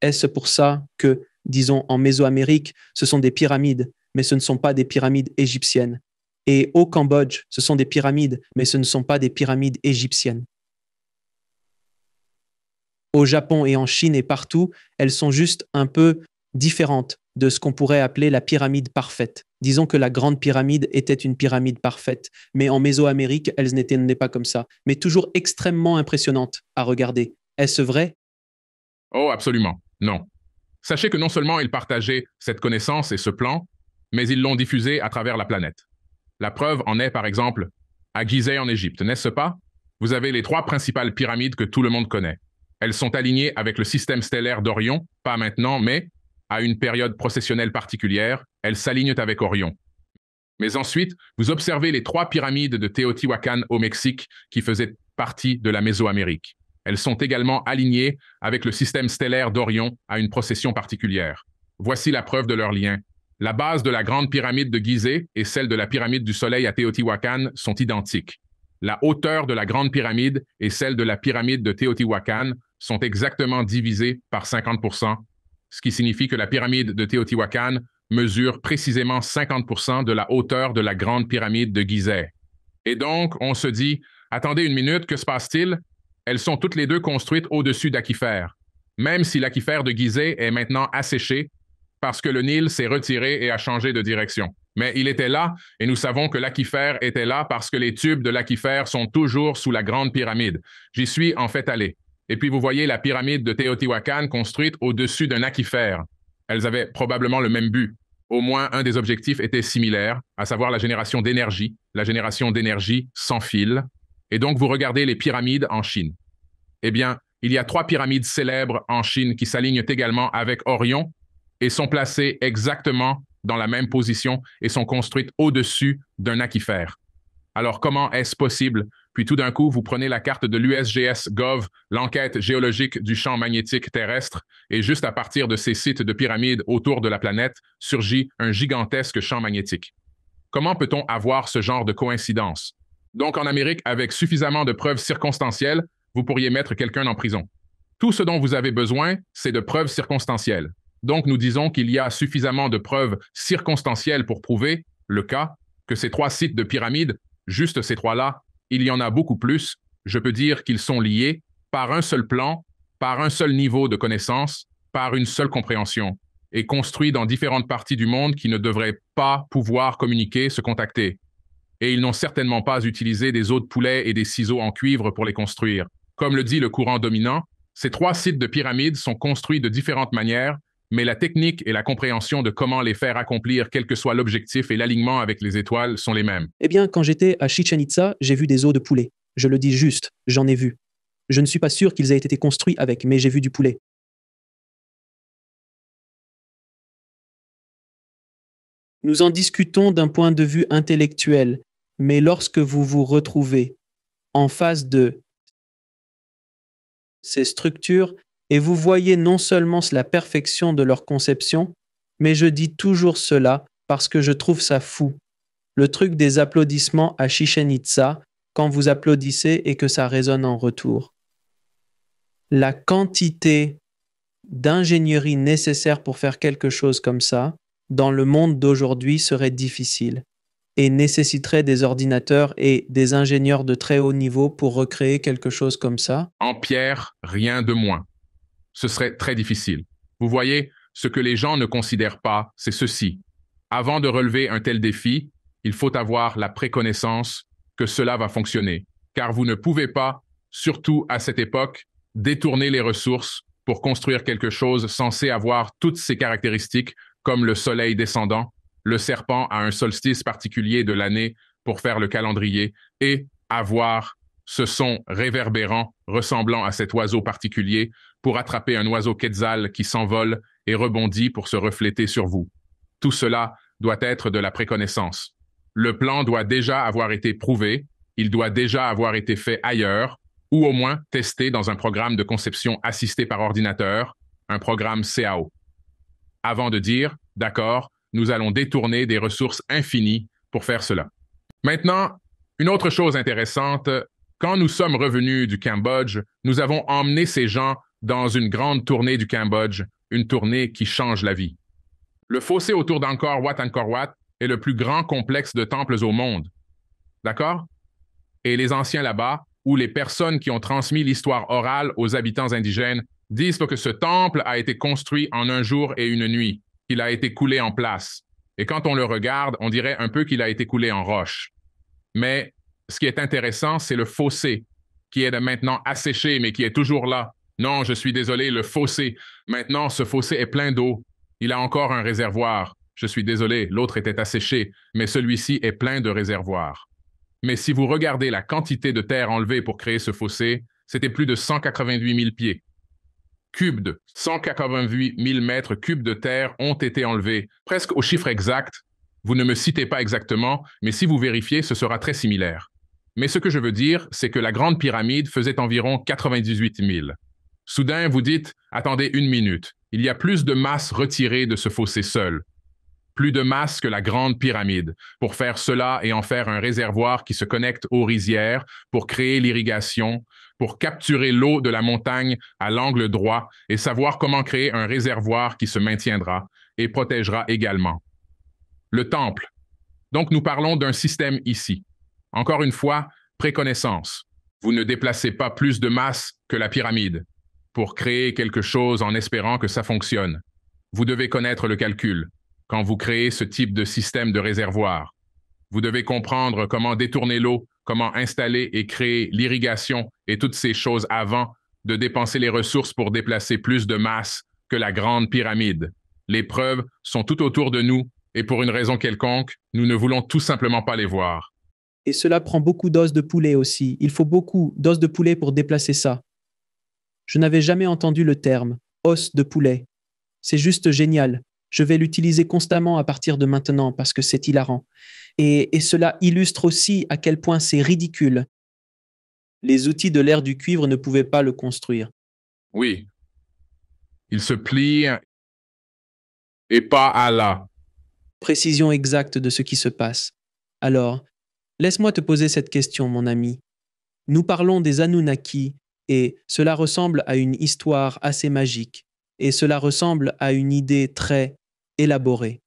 est-ce pour ça que, disons, en Mésoamérique, ce sont des pyramides, mais ce ne sont pas des pyramides égyptiennes Et au Cambodge, ce sont des pyramides, mais ce ne sont pas des pyramides égyptiennes Au Japon et en Chine et partout, elles sont juste un peu différentes de ce qu'on pourrait appeler la pyramide parfaite. Disons que la Grande Pyramide était une pyramide parfaite, mais en Mésoamérique, elle n'était pas comme ça, mais toujours extrêmement impressionnante à regarder. Est-ce vrai Oh, absolument, non. Sachez que non seulement ils partageaient cette connaissance et ce plan, mais ils l'ont diffusé à travers la planète. La preuve en est, par exemple, à Gizeh en Égypte, n'est-ce pas Vous avez les trois principales pyramides que tout le monde connaît. Elles sont alignées avec le système stellaire d'Orion, pas maintenant, mais à une période processionnelle particulière, elles s'alignent avec Orion. Mais ensuite, vous observez les trois pyramides de Teotihuacan au Mexique qui faisaient partie de la Mésoamérique. Elles sont également alignées avec le système stellaire d'Orion à une procession particulière. Voici la preuve de leur lien. La base de la grande pyramide de Gizeh et celle de la pyramide du Soleil à Teotihuacan sont identiques. La hauteur de la grande pyramide et celle de la pyramide de Teotihuacan sont exactement divisées par 50 ce qui signifie que la pyramide de Teotihuacan mesure précisément 50 de la hauteur de la Grande Pyramide de Gizeh. Et donc, on se dit, attendez une minute, que se passe-t-il? Elles sont toutes les deux construites au-dessus d'aquifères, même si l'aquifère de Gizeh est maintenant asséché parce que le Nil s'est retiré et a changé de direction. Mais il était là, et nous savons que l'aquifère était là parce que les tubes de l'aquifère sont toujours sous la Grande Pyramide. J'y suis en fait allé. Et puis vous voyez la pyramide de Teotihuacan construite au-dessus d'un aquifère. Elles avaient probablement le même but. Au moins un des objectifs était similaire, à savoir la génération d'énergie, la génération d'énergie sans fil. Et donc vous regardez les pyramides en Chine. Eh bien, il y a trois pyramides célèbres en Chine qui s'alignent également avec Orion et sont placées exactement dans la même position et sont construites au-dessus d'un aquifère. Alors comment est-ce possible puis tout d'un coup, vous prenez la carte de l'USGS Gov, l'enquête géologique du champ magnétique terrestre, et juste à partir de ces sites de pyramides autour de la planète, surgit un gigantesque champ magnétique. Comment peut-on avoir ce genre de coïncidence? Donc en Amérique, avec suffisamment de preuves circonstancielles, vous pourriez mettre quelqu'un en prison. Tout ce dont vous avez besoin, c'est de preuves circonstancielles. Donc nous disons qu'il y a suffisamment de preuves circonstancielles pour prouver, le cas, que ces trois sites de pyramides, juste ces trois-là, il y en a beaucoup plus. Je peux dire qu'ils sont liés par un seul plan, par un seul niveau de connaissance, par une seule compréhension, et construits dans différentes parties du monde qui ne devraient pas pouvoir communiquer, se contacter. Et ils n'ont certainement pas utilisé des os de poulet et des ciseaux en cuivre pour les construire. Comme le dit le courant dominant, ces trois sites de pyramides sont construits de différentes manières mais la technique et la compréhension de comment les faire accomplir, quel que soit l'objectif et l'alignement avec les étoiles, sont les mêmes. Eh bien, quand j'étais à Chichen Itza, j'ai vu des os de poulet. Je le dis juste, j'en ai vu. Je ne suis pas sûr qu'ils aient été construits avec, mais j'ai vu du poulet. Nous en discutons d'un point de vue intellectuel, mais lorsque vous vous retrouvez en face de ces structures, et vous voyez non seulement la perfection de leur conception, mais je dis toujours cela parce que je trouve ça fou. Le truc des applaudissements à Chichen Itza, quand vous applaudissez et que ça résonne en retour. La quantité d'ingénierie nécessaire pour faire quelque chose comme ça, dans le monde d'aujourd'hui, serait difficile et nécessiterait des ordinateurs et des ingénieurs de très haut niveau pour recréer quelque chose comme ça. En pierre, rien de moins ce serait très difficile. Vous voyez, ce que les gens ne considèrent pas, c'est ceci. Avant de relever un tel défi, il faut avoir la préconnaissance que cela va fonctionner, car vous ne pouvez pas, surtout à cette époque, détourner les ressources pour construire quelque chose censé avoir toutes ces caractéristiques, comme le soleil descendant, le serpent à un solstice particulier de l'année pour faire le calendrier, et avoir ce son réverbérant ressemblant à cet oiseau particulier pour attraper un oiseau quetzal qui s'envole et rebondit pour se refléter sur vous. Tout cela doit être de la préconnaissance. Le plan doit déjà avoir été prouvé, il doit déjà avoir été fait ailleurs, ou au moins testé dans un programme de conception assisté par ordinateur, un programme CAO. Avant de dire, d'accord, nous allons détourner des ressources infinies pour faire cela. Maintenant, une autre chose intéressante, quand nous sommes revenus du Cambodge, nous avons emmené ces gens dans une grande tournée du Cambodge, une tournée qui change la vie. Le fossé autour d'Angkor Wat Angkor Wat est le plus grand complexe de temples au monde. D'accord? Et les anciens là-bas, ou les personnes qui ont transmis l'histoire orale aux habitants indigènes, disent que ce temple a été construit en un jour et une nuit, qu'il a été coulé en place. Et quand on le regarde, on dirait un peu qu'il a été coulé en roche. Mais ce qui est intéressant, c'est le fossé, qui est maintenant asséché, mais qui est toujours là, non, je suis désolé, le fossé. Maintenant, ce fossé est plein d'eau. Il a encore un réservoir. Je suis désolé, l'autre était asséché, mais celui-ci est plein de réservoirs. Mais si vous regardez la quantité de terre enlevée pour créer ce fossé, c'était plus de 188 000 pieds cubes de 188 000 mètres cubes de terre ont été enlevés, presque au chiffre exact. Vous ne me citez pas exactement, mais si vous vérifiez, ce sera très similaire. Mais ce que je veux dire, c'est que la Grande Pyramide faisait environ 98 000. Soudain, vous dites, attendez une minute, il y a plus de masse retirée de ce fossé seul, plus de masse que la grande pyramide, pour faire cela et en faire un réservoir qui se connecte aux rizières, pour créer l'irrigation, pour capturer l'eau de la montagne à l'angle droit et savoir comment créer un réservoir qui se maintiendra et protégera également. Le temple. Donc nous parlons d'un système ici. Encore une fois, préconnaissance. Vous ne déplacez pas plus de masse que la pyramide pour créer quelque chose en espérant que ça fonctionne. Vous devez connaître le calcul quand vous créez ce type de système de réservoir. Vous devez comprendre comment détourner l'eau, comment installer et créer l'irrigation et toutes ces choses avant de dépenser les ressources pour déplacer plus de masse que la grande pyramide. Les preuves sont tout autour de nous et pour une raison quelconque, nous ne voulons tout simplement pas les voir. Et cela prend beaucoup d'os de poulet aussi. Il faut beaucoup d'os de poulet pour déplacer ça. Je n'avais jamais entendu le terme os de poulet. C'est juste génial. Je vais l'utiliser constamment à partir de maintenant parce que c'est hilarant. Et, cela illustre aussi à quel point c'est ridicule. Les outils de l'ère du cuivre ne pouvaient pas le construire. Oui. Il se plie et pas à la précision exacte de ce qui se passe. Alors, laisse-moi te poser cette question, mon ami. Nous parlons des Anunnaki, et cela ressemble à une histoire assez magique, et cela ressemble à une idée très élaborée.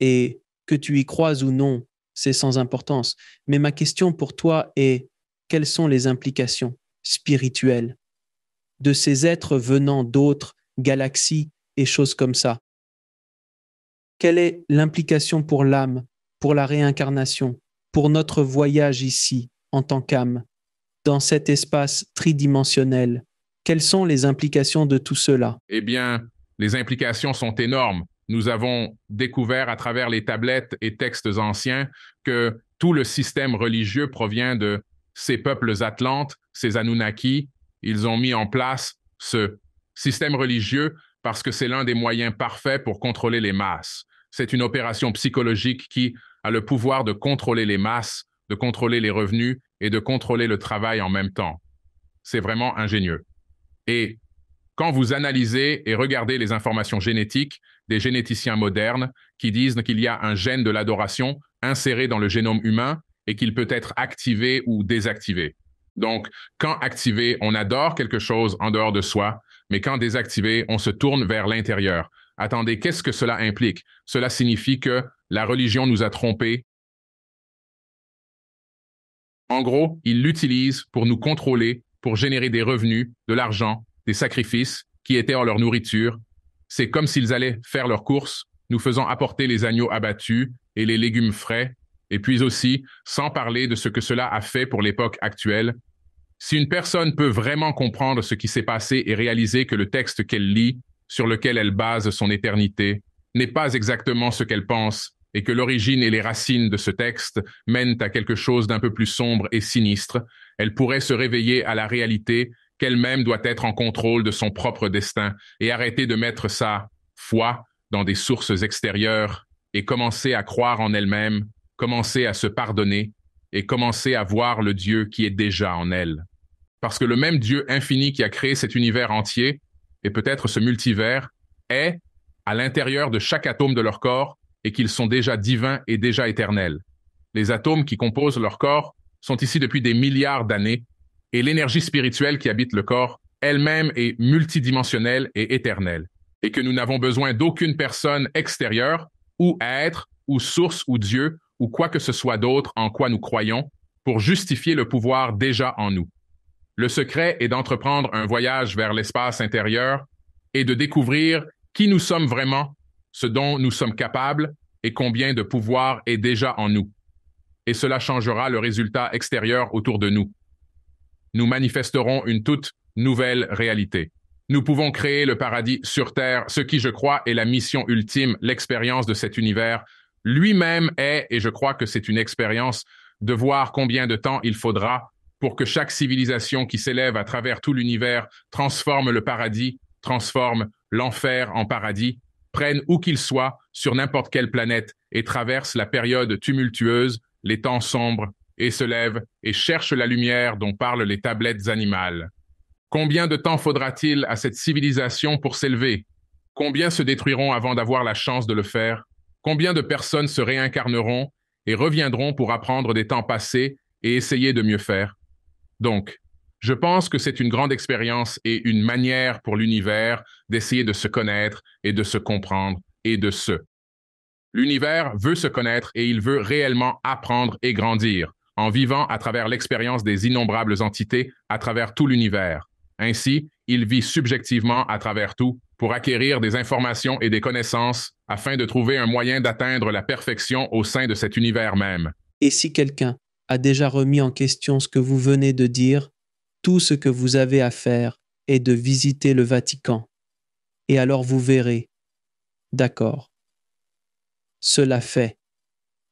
Et que tu y croises ou non, c'est sans importance. Mais ma question pour toi est, quelles sont les implications spirituelles de ces êtres venant d'autres galaxies et choses comme ça Quelle est l'implication pour l'âme, pour la réincarnation, pour notre voyage ici en tant qu'âme dans cet espace tridimensionnel Quelles sont les implications de tout cela Eh bien, les implications sont énormes. Nous avons découvert à travers les tablettes et textes anciens que tout le système religieux provient de ces peuples atlantes, ces Anunnaki. Ils ont mis en place ce système religieux parce que c'est l'un des moyens parfaits pour contrôler les masses. C'est une opération psychologique qui a le pouvoir de contrôler les masses, de contrôler les revenus et de contrôler le travail en même temps. C'est vraiment ingénieux. Et quand vous analysez et regardez les informations génétiques des généticiens modernes qui disent qu'il y a un gène de l'adoration inséré dans le génome humain et qu'il peut être activé ou désactivé. Donc, quand activé, on adore quelque chose en dehors de soi, mais quand désactivé, on se tourne vers l'intérieur. Attendez, qu'est-ce que cela implique Cela signifie que la religion nous a trompés, en gros, ils l'utilisent pour nous contrôler, pour générer des revenus, de l'argent, des sacrifices qui étaient en leur nourriture. C'est comme s'ils allaient faire leurs courses, nous faisant apporter les agneaux abattus et les légumes frais, et puis aussi, sans parler de ce que cela a fait pour l'époque actuelle. Si une personne peut vraiment comprendre ce qui s'est passé et réaliser que le texte qu'elle lit, sur lequel elle base son éternité, n'est pas exactement ce qu'elle pense, et que l'origine et les racines de ce texte mènent à quelque chose d'un peu plus sombre et sinistre, elle pourrait se réveiller à la réalité qu'elle-même doit être en contrôle de son propre destin et arrêter de mettre sa foi dans des sources extérieures et commencer à croire en elle-même, commencer à se pardonner et commencer à voir le Dieu qui est déjà en elle. Parce que le même Dieu infini qui a créé cet univers entier, et peut-être ce multivers, est, à l'intérieur de chaque atome de leur corps, et qu'ils sont déjà divins et déjà éternels. Les atomes qui composent leur corps sont ici depuis des milliards d'années et l'énergie spirituelle qui habite le corps elle-même est multidimensionnelle et éternelle, et que nous n'avons besoin d'aucune personne extérieure ou être ou source ou Dieu ou quoi que ce soit d'autre en quoi nous croyons pour justifier le pouvoir déjà en nous. Le secret est d'entreprendre un voyage vers l'espace intérieur et de découvrir qui nous sommes vraiment ce dont nous sommes capables et combien de pouvoir est déjà en nous. Et cela changera le résultat extérieur autour de nous. Nous manifesterons une toute nouvelle réalité. Nous pouvons créer le paradis sur Terre, ce qui, je crois, est la mission ultime, l'expérience de cet univers. Lui-même est, et je crois que c'est une expérience, de voir combien de temps il faudra pour que chaque civilisation qui s'élève à travers tout l'univers transforme le paradis, transforme l'enfer en paradis, prennent où qu'ils soient sur n'importe quelle planète et traversent la période tumultueuse, les temps sombres, et se lèvent et cherchent la lumière dont parlent les tablettes animales. Combien de temps faudra-t-il à cette civilisation pour s'élever Combien se détruiront avant d'avoir la chance de le faire Combien de personnes se réincarneront et reviendront pour apprendre des temps passés et essayer de mieux faire Donc, je pense que c'est une grande expérience et une manière pour l'univers d'essayer de se connaître et de se comprendre et de se. L'univers veut se connaître et il veut réellement apprendre et grandir en vivant à travers l'expérience des innombrables entités à travers tout l'univers. Ainsi, il vit subjectivement à travers tout pour acquérir des informations et des connaissances afin de trouver un moyen d'atteindre la perfection au sein de cet univers même. Et si quelqu'un a déjà remis en question ce que vous venez de dire, tout ce que vous avez à faire est de visiter le Vatican. Et alors vous verrez. D'accord. Cela fait.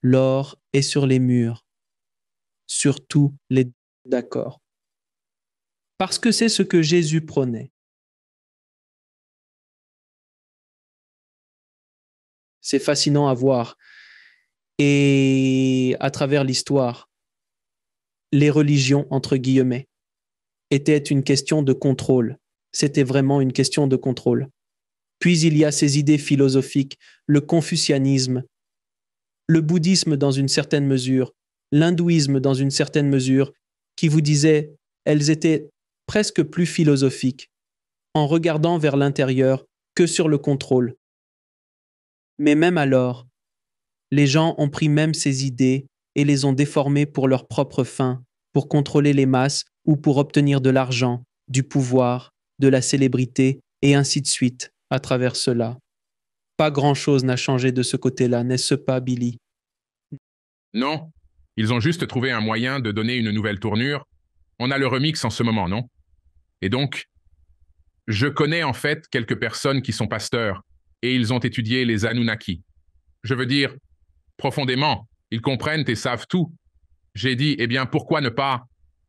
L'or est sur les murs. Surtout les d'accord. Parce que c'est ce que Jésus prônait. C'est fascinant à voir. Et à travers l'histoire, les religions, entre guillemets, était une question de contrôle. C'était vraiment une question de contrôle. Puis il y a ces idées philosophiques, le confucianisme, le bouddhisme dans une certaine mesure, l'hindouisme dans une certaine mesure, qui vous disaient, elles étaient presque plus philosophiques, en regardant vers l'intérieur que sur le contrôle. Mais même alors, les gens ont pris même ces idées et les ont déformées pour leurs propre fins pour contrôler les masses ou pour obtenir de l'argent, du pouvoir, de la célébrité, et ainsi de suite, à travers cela. Pas grand-chose n'a changé de ce côté-là, n'est-ce pas, Billy Non. Ils ont juste trouvé un moyen de donner une nouvelle tournure. On a le remix en ce moment, non Et donc, je connais en fait quelques personnes qui sont pasteurs, et ils ont étudié les Anunnaki. Je veux dire, profondément, ils comprennent et savent tout, j'ai dit, eh bien, pourquoi ne pas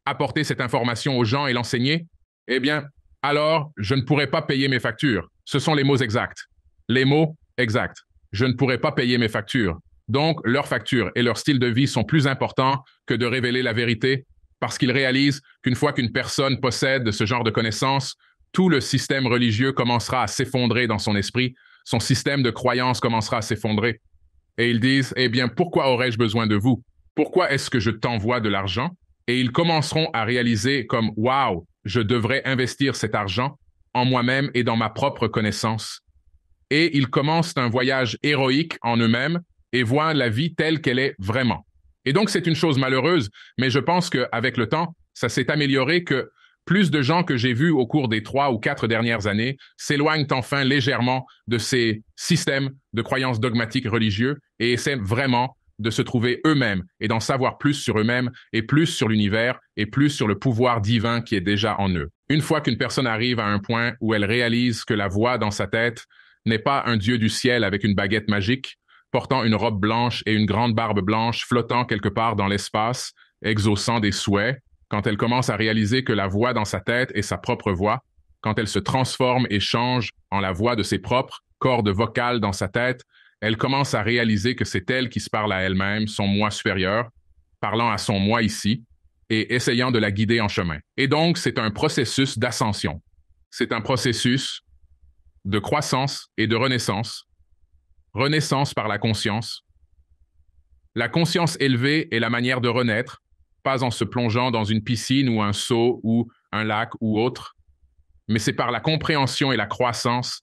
apporter cette information aux gens et l'enseigner Eh bien, alors, je ne pourrais pas payer mes factures. Ce sont les mots exacts. Les mots exacts. Je ne pourrais pas payer mes factures. Donc, leurs factures et leur style de vie sont plus importants que de révéler la vérité parce qu'ils réalisent qu'une fois qu'une personne possède ce genre de connaissances, tout le système religieux commencera à s'effondrer dans son esprit, son système de croyances commencera à s'effondrer. Et ils disent, eh bien, pourquoi aurais-je besoin de vous pourquoi est-ce que je t'envoie de l'argent? Et ils commenceront à réaliser comme, waouh, je devrais investir cet argent en moi-même et dans ma propre connaissance. Et ils commencent un voyage héroïque en eux-mêmes et voient la vie telle qu'elle est vraiment. Et donc, c'est une chose malheureuse, mais je pense qu'avec le temps, ça s'est amélioré que plus de gens que j'ai vus au cours des trois ou quatre dernières années s'éloignent enfin légèrement de ces systèmes de croyances dogmatiques religieux et essaient vraiment de se trouver eux-mêmes et d'en savoir plus sur eux-mêmes et plus sur l'univers et plus sur le pouvoir divin qui est déjà en eux. Une fois qu'une personne arrive à un point où elle réalise que la voix dans sa tête n'est pas un dieu du ciel avec une baguette magique, portant une robe blanche et une grande barbe blanche flottant quelque part dans l'espace, exaucant des souhaits, quand elle commence à réaliser que la voix dans sa tête est sa propre voix, quand elle se transforme et change en la voix de ses propres cordes vocales dans sa tête, elle commence à réaliser que c'est elle qui se parle à elle-même, son moi supérieur, parlant à son moi ici et essayant de la guider en chemin. Et donc, c'est un processus d'ascension. C'est un processus de croissance et de renaissance. Renaissance par la conscience. La conscience élevée est la manière de renaître, pas en se plongeant dans une piscine ou un seau ou un lac ou autre, mais c'est par la compréhension et la croissance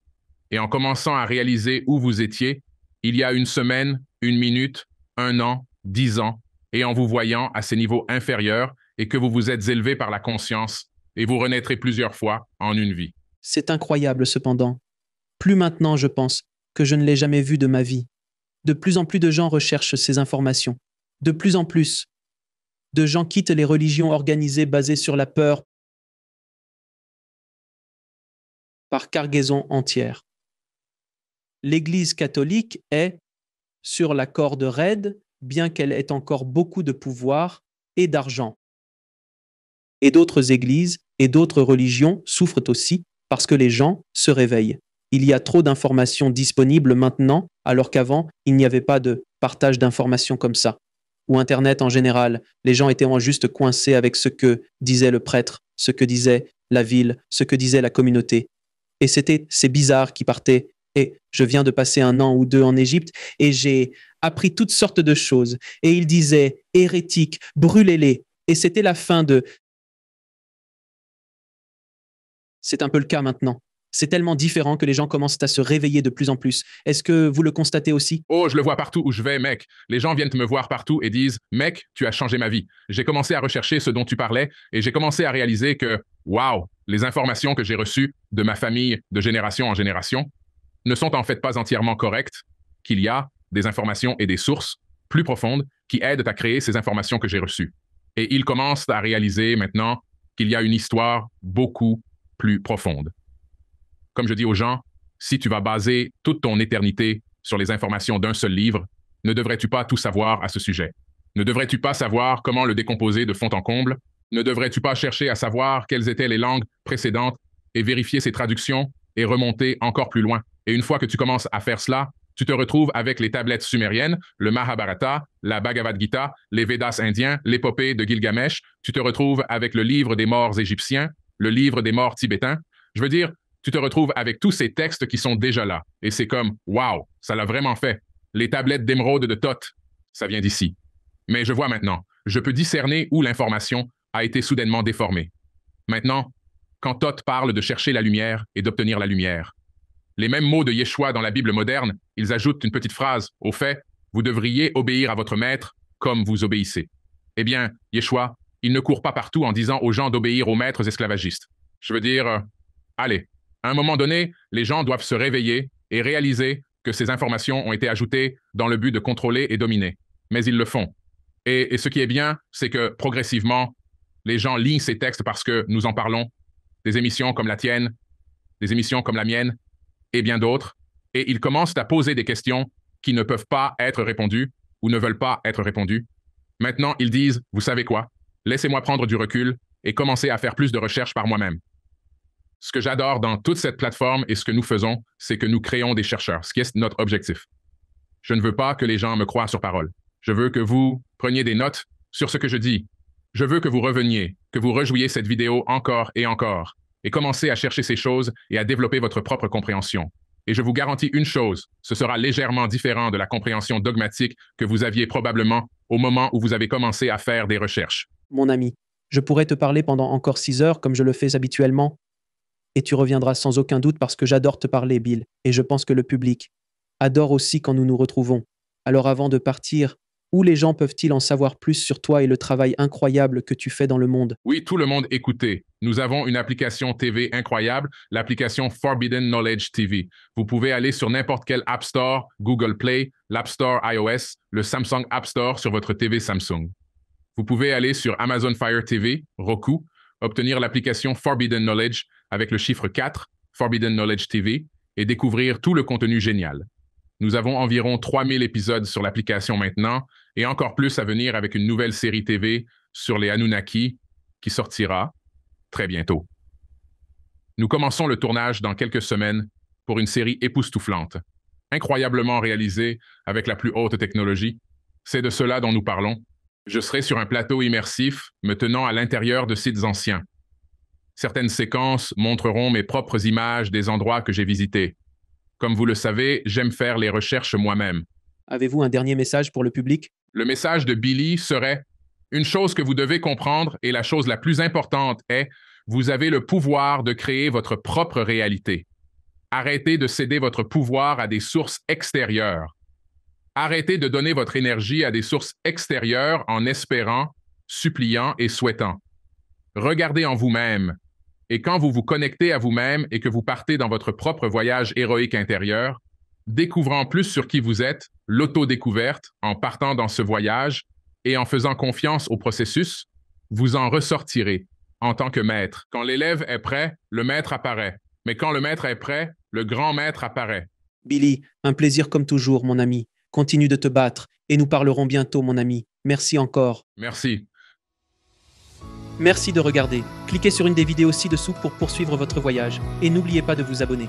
et en commençant à réaliser où vous étiez il y a une semaine, une minute, un an, dix ans, et en vous voyant à ces niveaux inférieurs et que vous vous êtes élevé par la conscience et vous renaîtrez plusieurs fois en une vie. C'est incroyable cependant. Plus maintenant, je pense, que je ne l'ai jamais vu de ma vie. De plus en plus de gens recherchent ces informations. De plus en plus de gens quittent les religions organisées basées sur la peur par cargaison entière l'Église catholique est sur la corde raide, bien qu'elle ait encore beaucoup de pouvoir et d'argent. Et d'autres églises et d'autres religions souffrent aussi parce que les gens se réveillent. Il y a trop d'informations disponibles maintenant, alors qu'avant, il n'y avait pas de partage d'informations comme ça. Ou Internet en général, les gens étaient en juste coincés avec ce que disait le prêtre, ce que disait la ville, ce que disait la communauté. Et c'était ces bizarres qui partaient et je viens de passer un an ou deux en Égypte et j'ai appris toutes sortes de choses. Et il disait, "Hérétique, brûlez-les. Et c'était la fin de... C'est un peu le cas maintenant. C'est tellement différent que les gens commencent à se réveiller de plus en plus. Est-ce que vous le constatez aussi Oh, je le vois partout où je vais, mec. Les gens viennent me voir partout et disent Mec, tu as changé ma vie. J'ai commencé à rechercher ce dont tu parlais et j'ai commencé à réaliser que, waouh, les informations que j'ai reçues de ma famille de génération en génération, ne sont en fait pas entièrement correctes, qu'il y a des informations et des sources plus profondes qui aident à créer ces informations que j'ai reçues. Et ils commencent à réaliser maintenant qu'il y a une histoire beaucoup plus profonde. Comme je dis aux gens, si tu vas baser toute ton éternité sur les informations d'un seul livre, ne devrais-tu pas tout savoir à ce sujet? Ne devrais-tu pas savoir comment le décomposer de fond en comble? Ne devrais-tu pas chercher à savoir quelles étaient les langues précédentes et vérifier ses traductions et remonter encore plus loin? Et une fois que tu commences à faire cela, tu te retrouves avec les tablettes sumériennes, le Mahabharata, la Bhagavad Gita, les Védas indiens, l'épopée de Gilgamesh, tu te retrouves avec le livre des morts égyptiens, le livre des morts tibétains. Je veux dire, tu te retrouves avec tous ces textes qui sont déjà là. Et c'est comme, waouh, ça l'a vraiment fait. Les tablettes d'émeraude de Thoth, ça vient d'ici. Mais je vois maintenant, je peux discerner où l'information a été soudainement déformée. Maintenant, quand Thoth parle de chercher la lumière et d'obtenir la lumière, les mêmes mots de Yeshua dans la Bible moderne, ils ajoutent une petite phrase au fait Vous devriez obéir à votre maître comme vous obéissez. Eh bien, Yeshua, il ne court pas partout en disant aux gens d'obéir aux maîtres esclavagistes. Je veux dire, euh, allez, à un moment donné, les gens doivent se réveiller et réaliser que ces informations ont été ajoutées dans le but de contrôler et dominer. Mais ils le font. Et, et ce qui est bien, c'est que progressivement, les gens lisent ces textes parce que nous en parlons. Des émissions comme la tienne, des émissions comme la mienne, et bien d'autres, et ils commencent à poser des questions qui ne peuvent pas être répondues ou ne veulent pas être répondues. Maintenant, ils disent, vous savez quoi, laissez-moi prendre du recul et commencer à faire plus de recherches par moi-même. Ce que j'adore dans toute cette plateforme et ce que nous faisons, c'est que nous créons des chercheurs, ce qui est notre objectif. Je ne veux pas que les gens me croient sur parole. Je veux que vous preniez des notes sur ce que je dis. Je veux que vous reveniez, que vous rejouiez cette vidéo encore et encore, et commencez à chercher ces choses et à développer votre propre compréhension. Et je vous garantis une chose, ce sera légèrement différent de la compréhension dogmatique que vous aviez probablement au moment où vous avez commencé à faire des recherches. Mon ami, je pourrais te parler pendant encore six heures comme je le fais habituellement, et tu reviendras sans aucun doute parce que j'adore te parler, Bill, et je pense que le public adore aussi quand nous nous retrouvons. Alors avant de partir, où les gens peuvent-ils en savoir plus sur toi et le travail incroyable que tu fais dans le monde Oui, tout le monde, écoutez. Nous avons une application TV incroyable, l'application Forbidden Knowledge TV. Vous pouvez aller sur n'importe quel App Store, Google Play, l'App Store iOS, le Samsung App Store sur votre TV Samsung. Vous pouvez aller sur Amazon Fire TV, Roku, obtenir l'application Forbidden Knowledge avec le chiffre 4, Forbidden Knowledge TV, et découvrir tout le contenu génial. Nous avons environ 3000 épisodes sur l'application maintenant et encore plus à venir avec une nouvelle série TV sur les Anunnaki qui sortira très bientôt. Nous commençons le tournage dans quelques semaines pour une série époustouflante, incroyablement réalisée avec la plus haute technologie. C'est de cela dont nous parlons. Je serai sur un plateau immersif me tenant à l'intérieur de sites anciens. Certaines séquences montreront mes propres images des endroits que j'ai visités. Comme vous le savez, j'aime faire les recherches moi-même. Avez-vous un dernier message pour le public Le message de Billy serait Une chose que vous devez comprendre et la chose la plus importante est vous avez le pouvoir de créer votre propre réalité. Arrêtez de céder votre pouvoir à des sources extérieures. Arrêtez de donner votre énergie à des sources extérieures en espérant, suppliant et souhaitant. Regardez en vous-même, et quand vous vous connectez à vous-même et que vous partez dans votre propre voyage héroïque intérieur, découvrant plus sur qui vous êtes, l'autodécouverte, en partant dans ce voyage et en faisant confiance au processus, vous en ressortirez en tant que maître. Quand l'élève est prêt, le maître apparaît. Mais quand le maître est prêt, le grand maître apparaît. Billy, un plaisir comme toujours, mon ami. Continue de te battre et nous parlerons bientôt, mon ami. Merci encore. Merci. Merci de regarder. Cliquez sur une des vidéos ci-dessous pour poursuivre votre voyage et n'oubliez pas de vous abonner.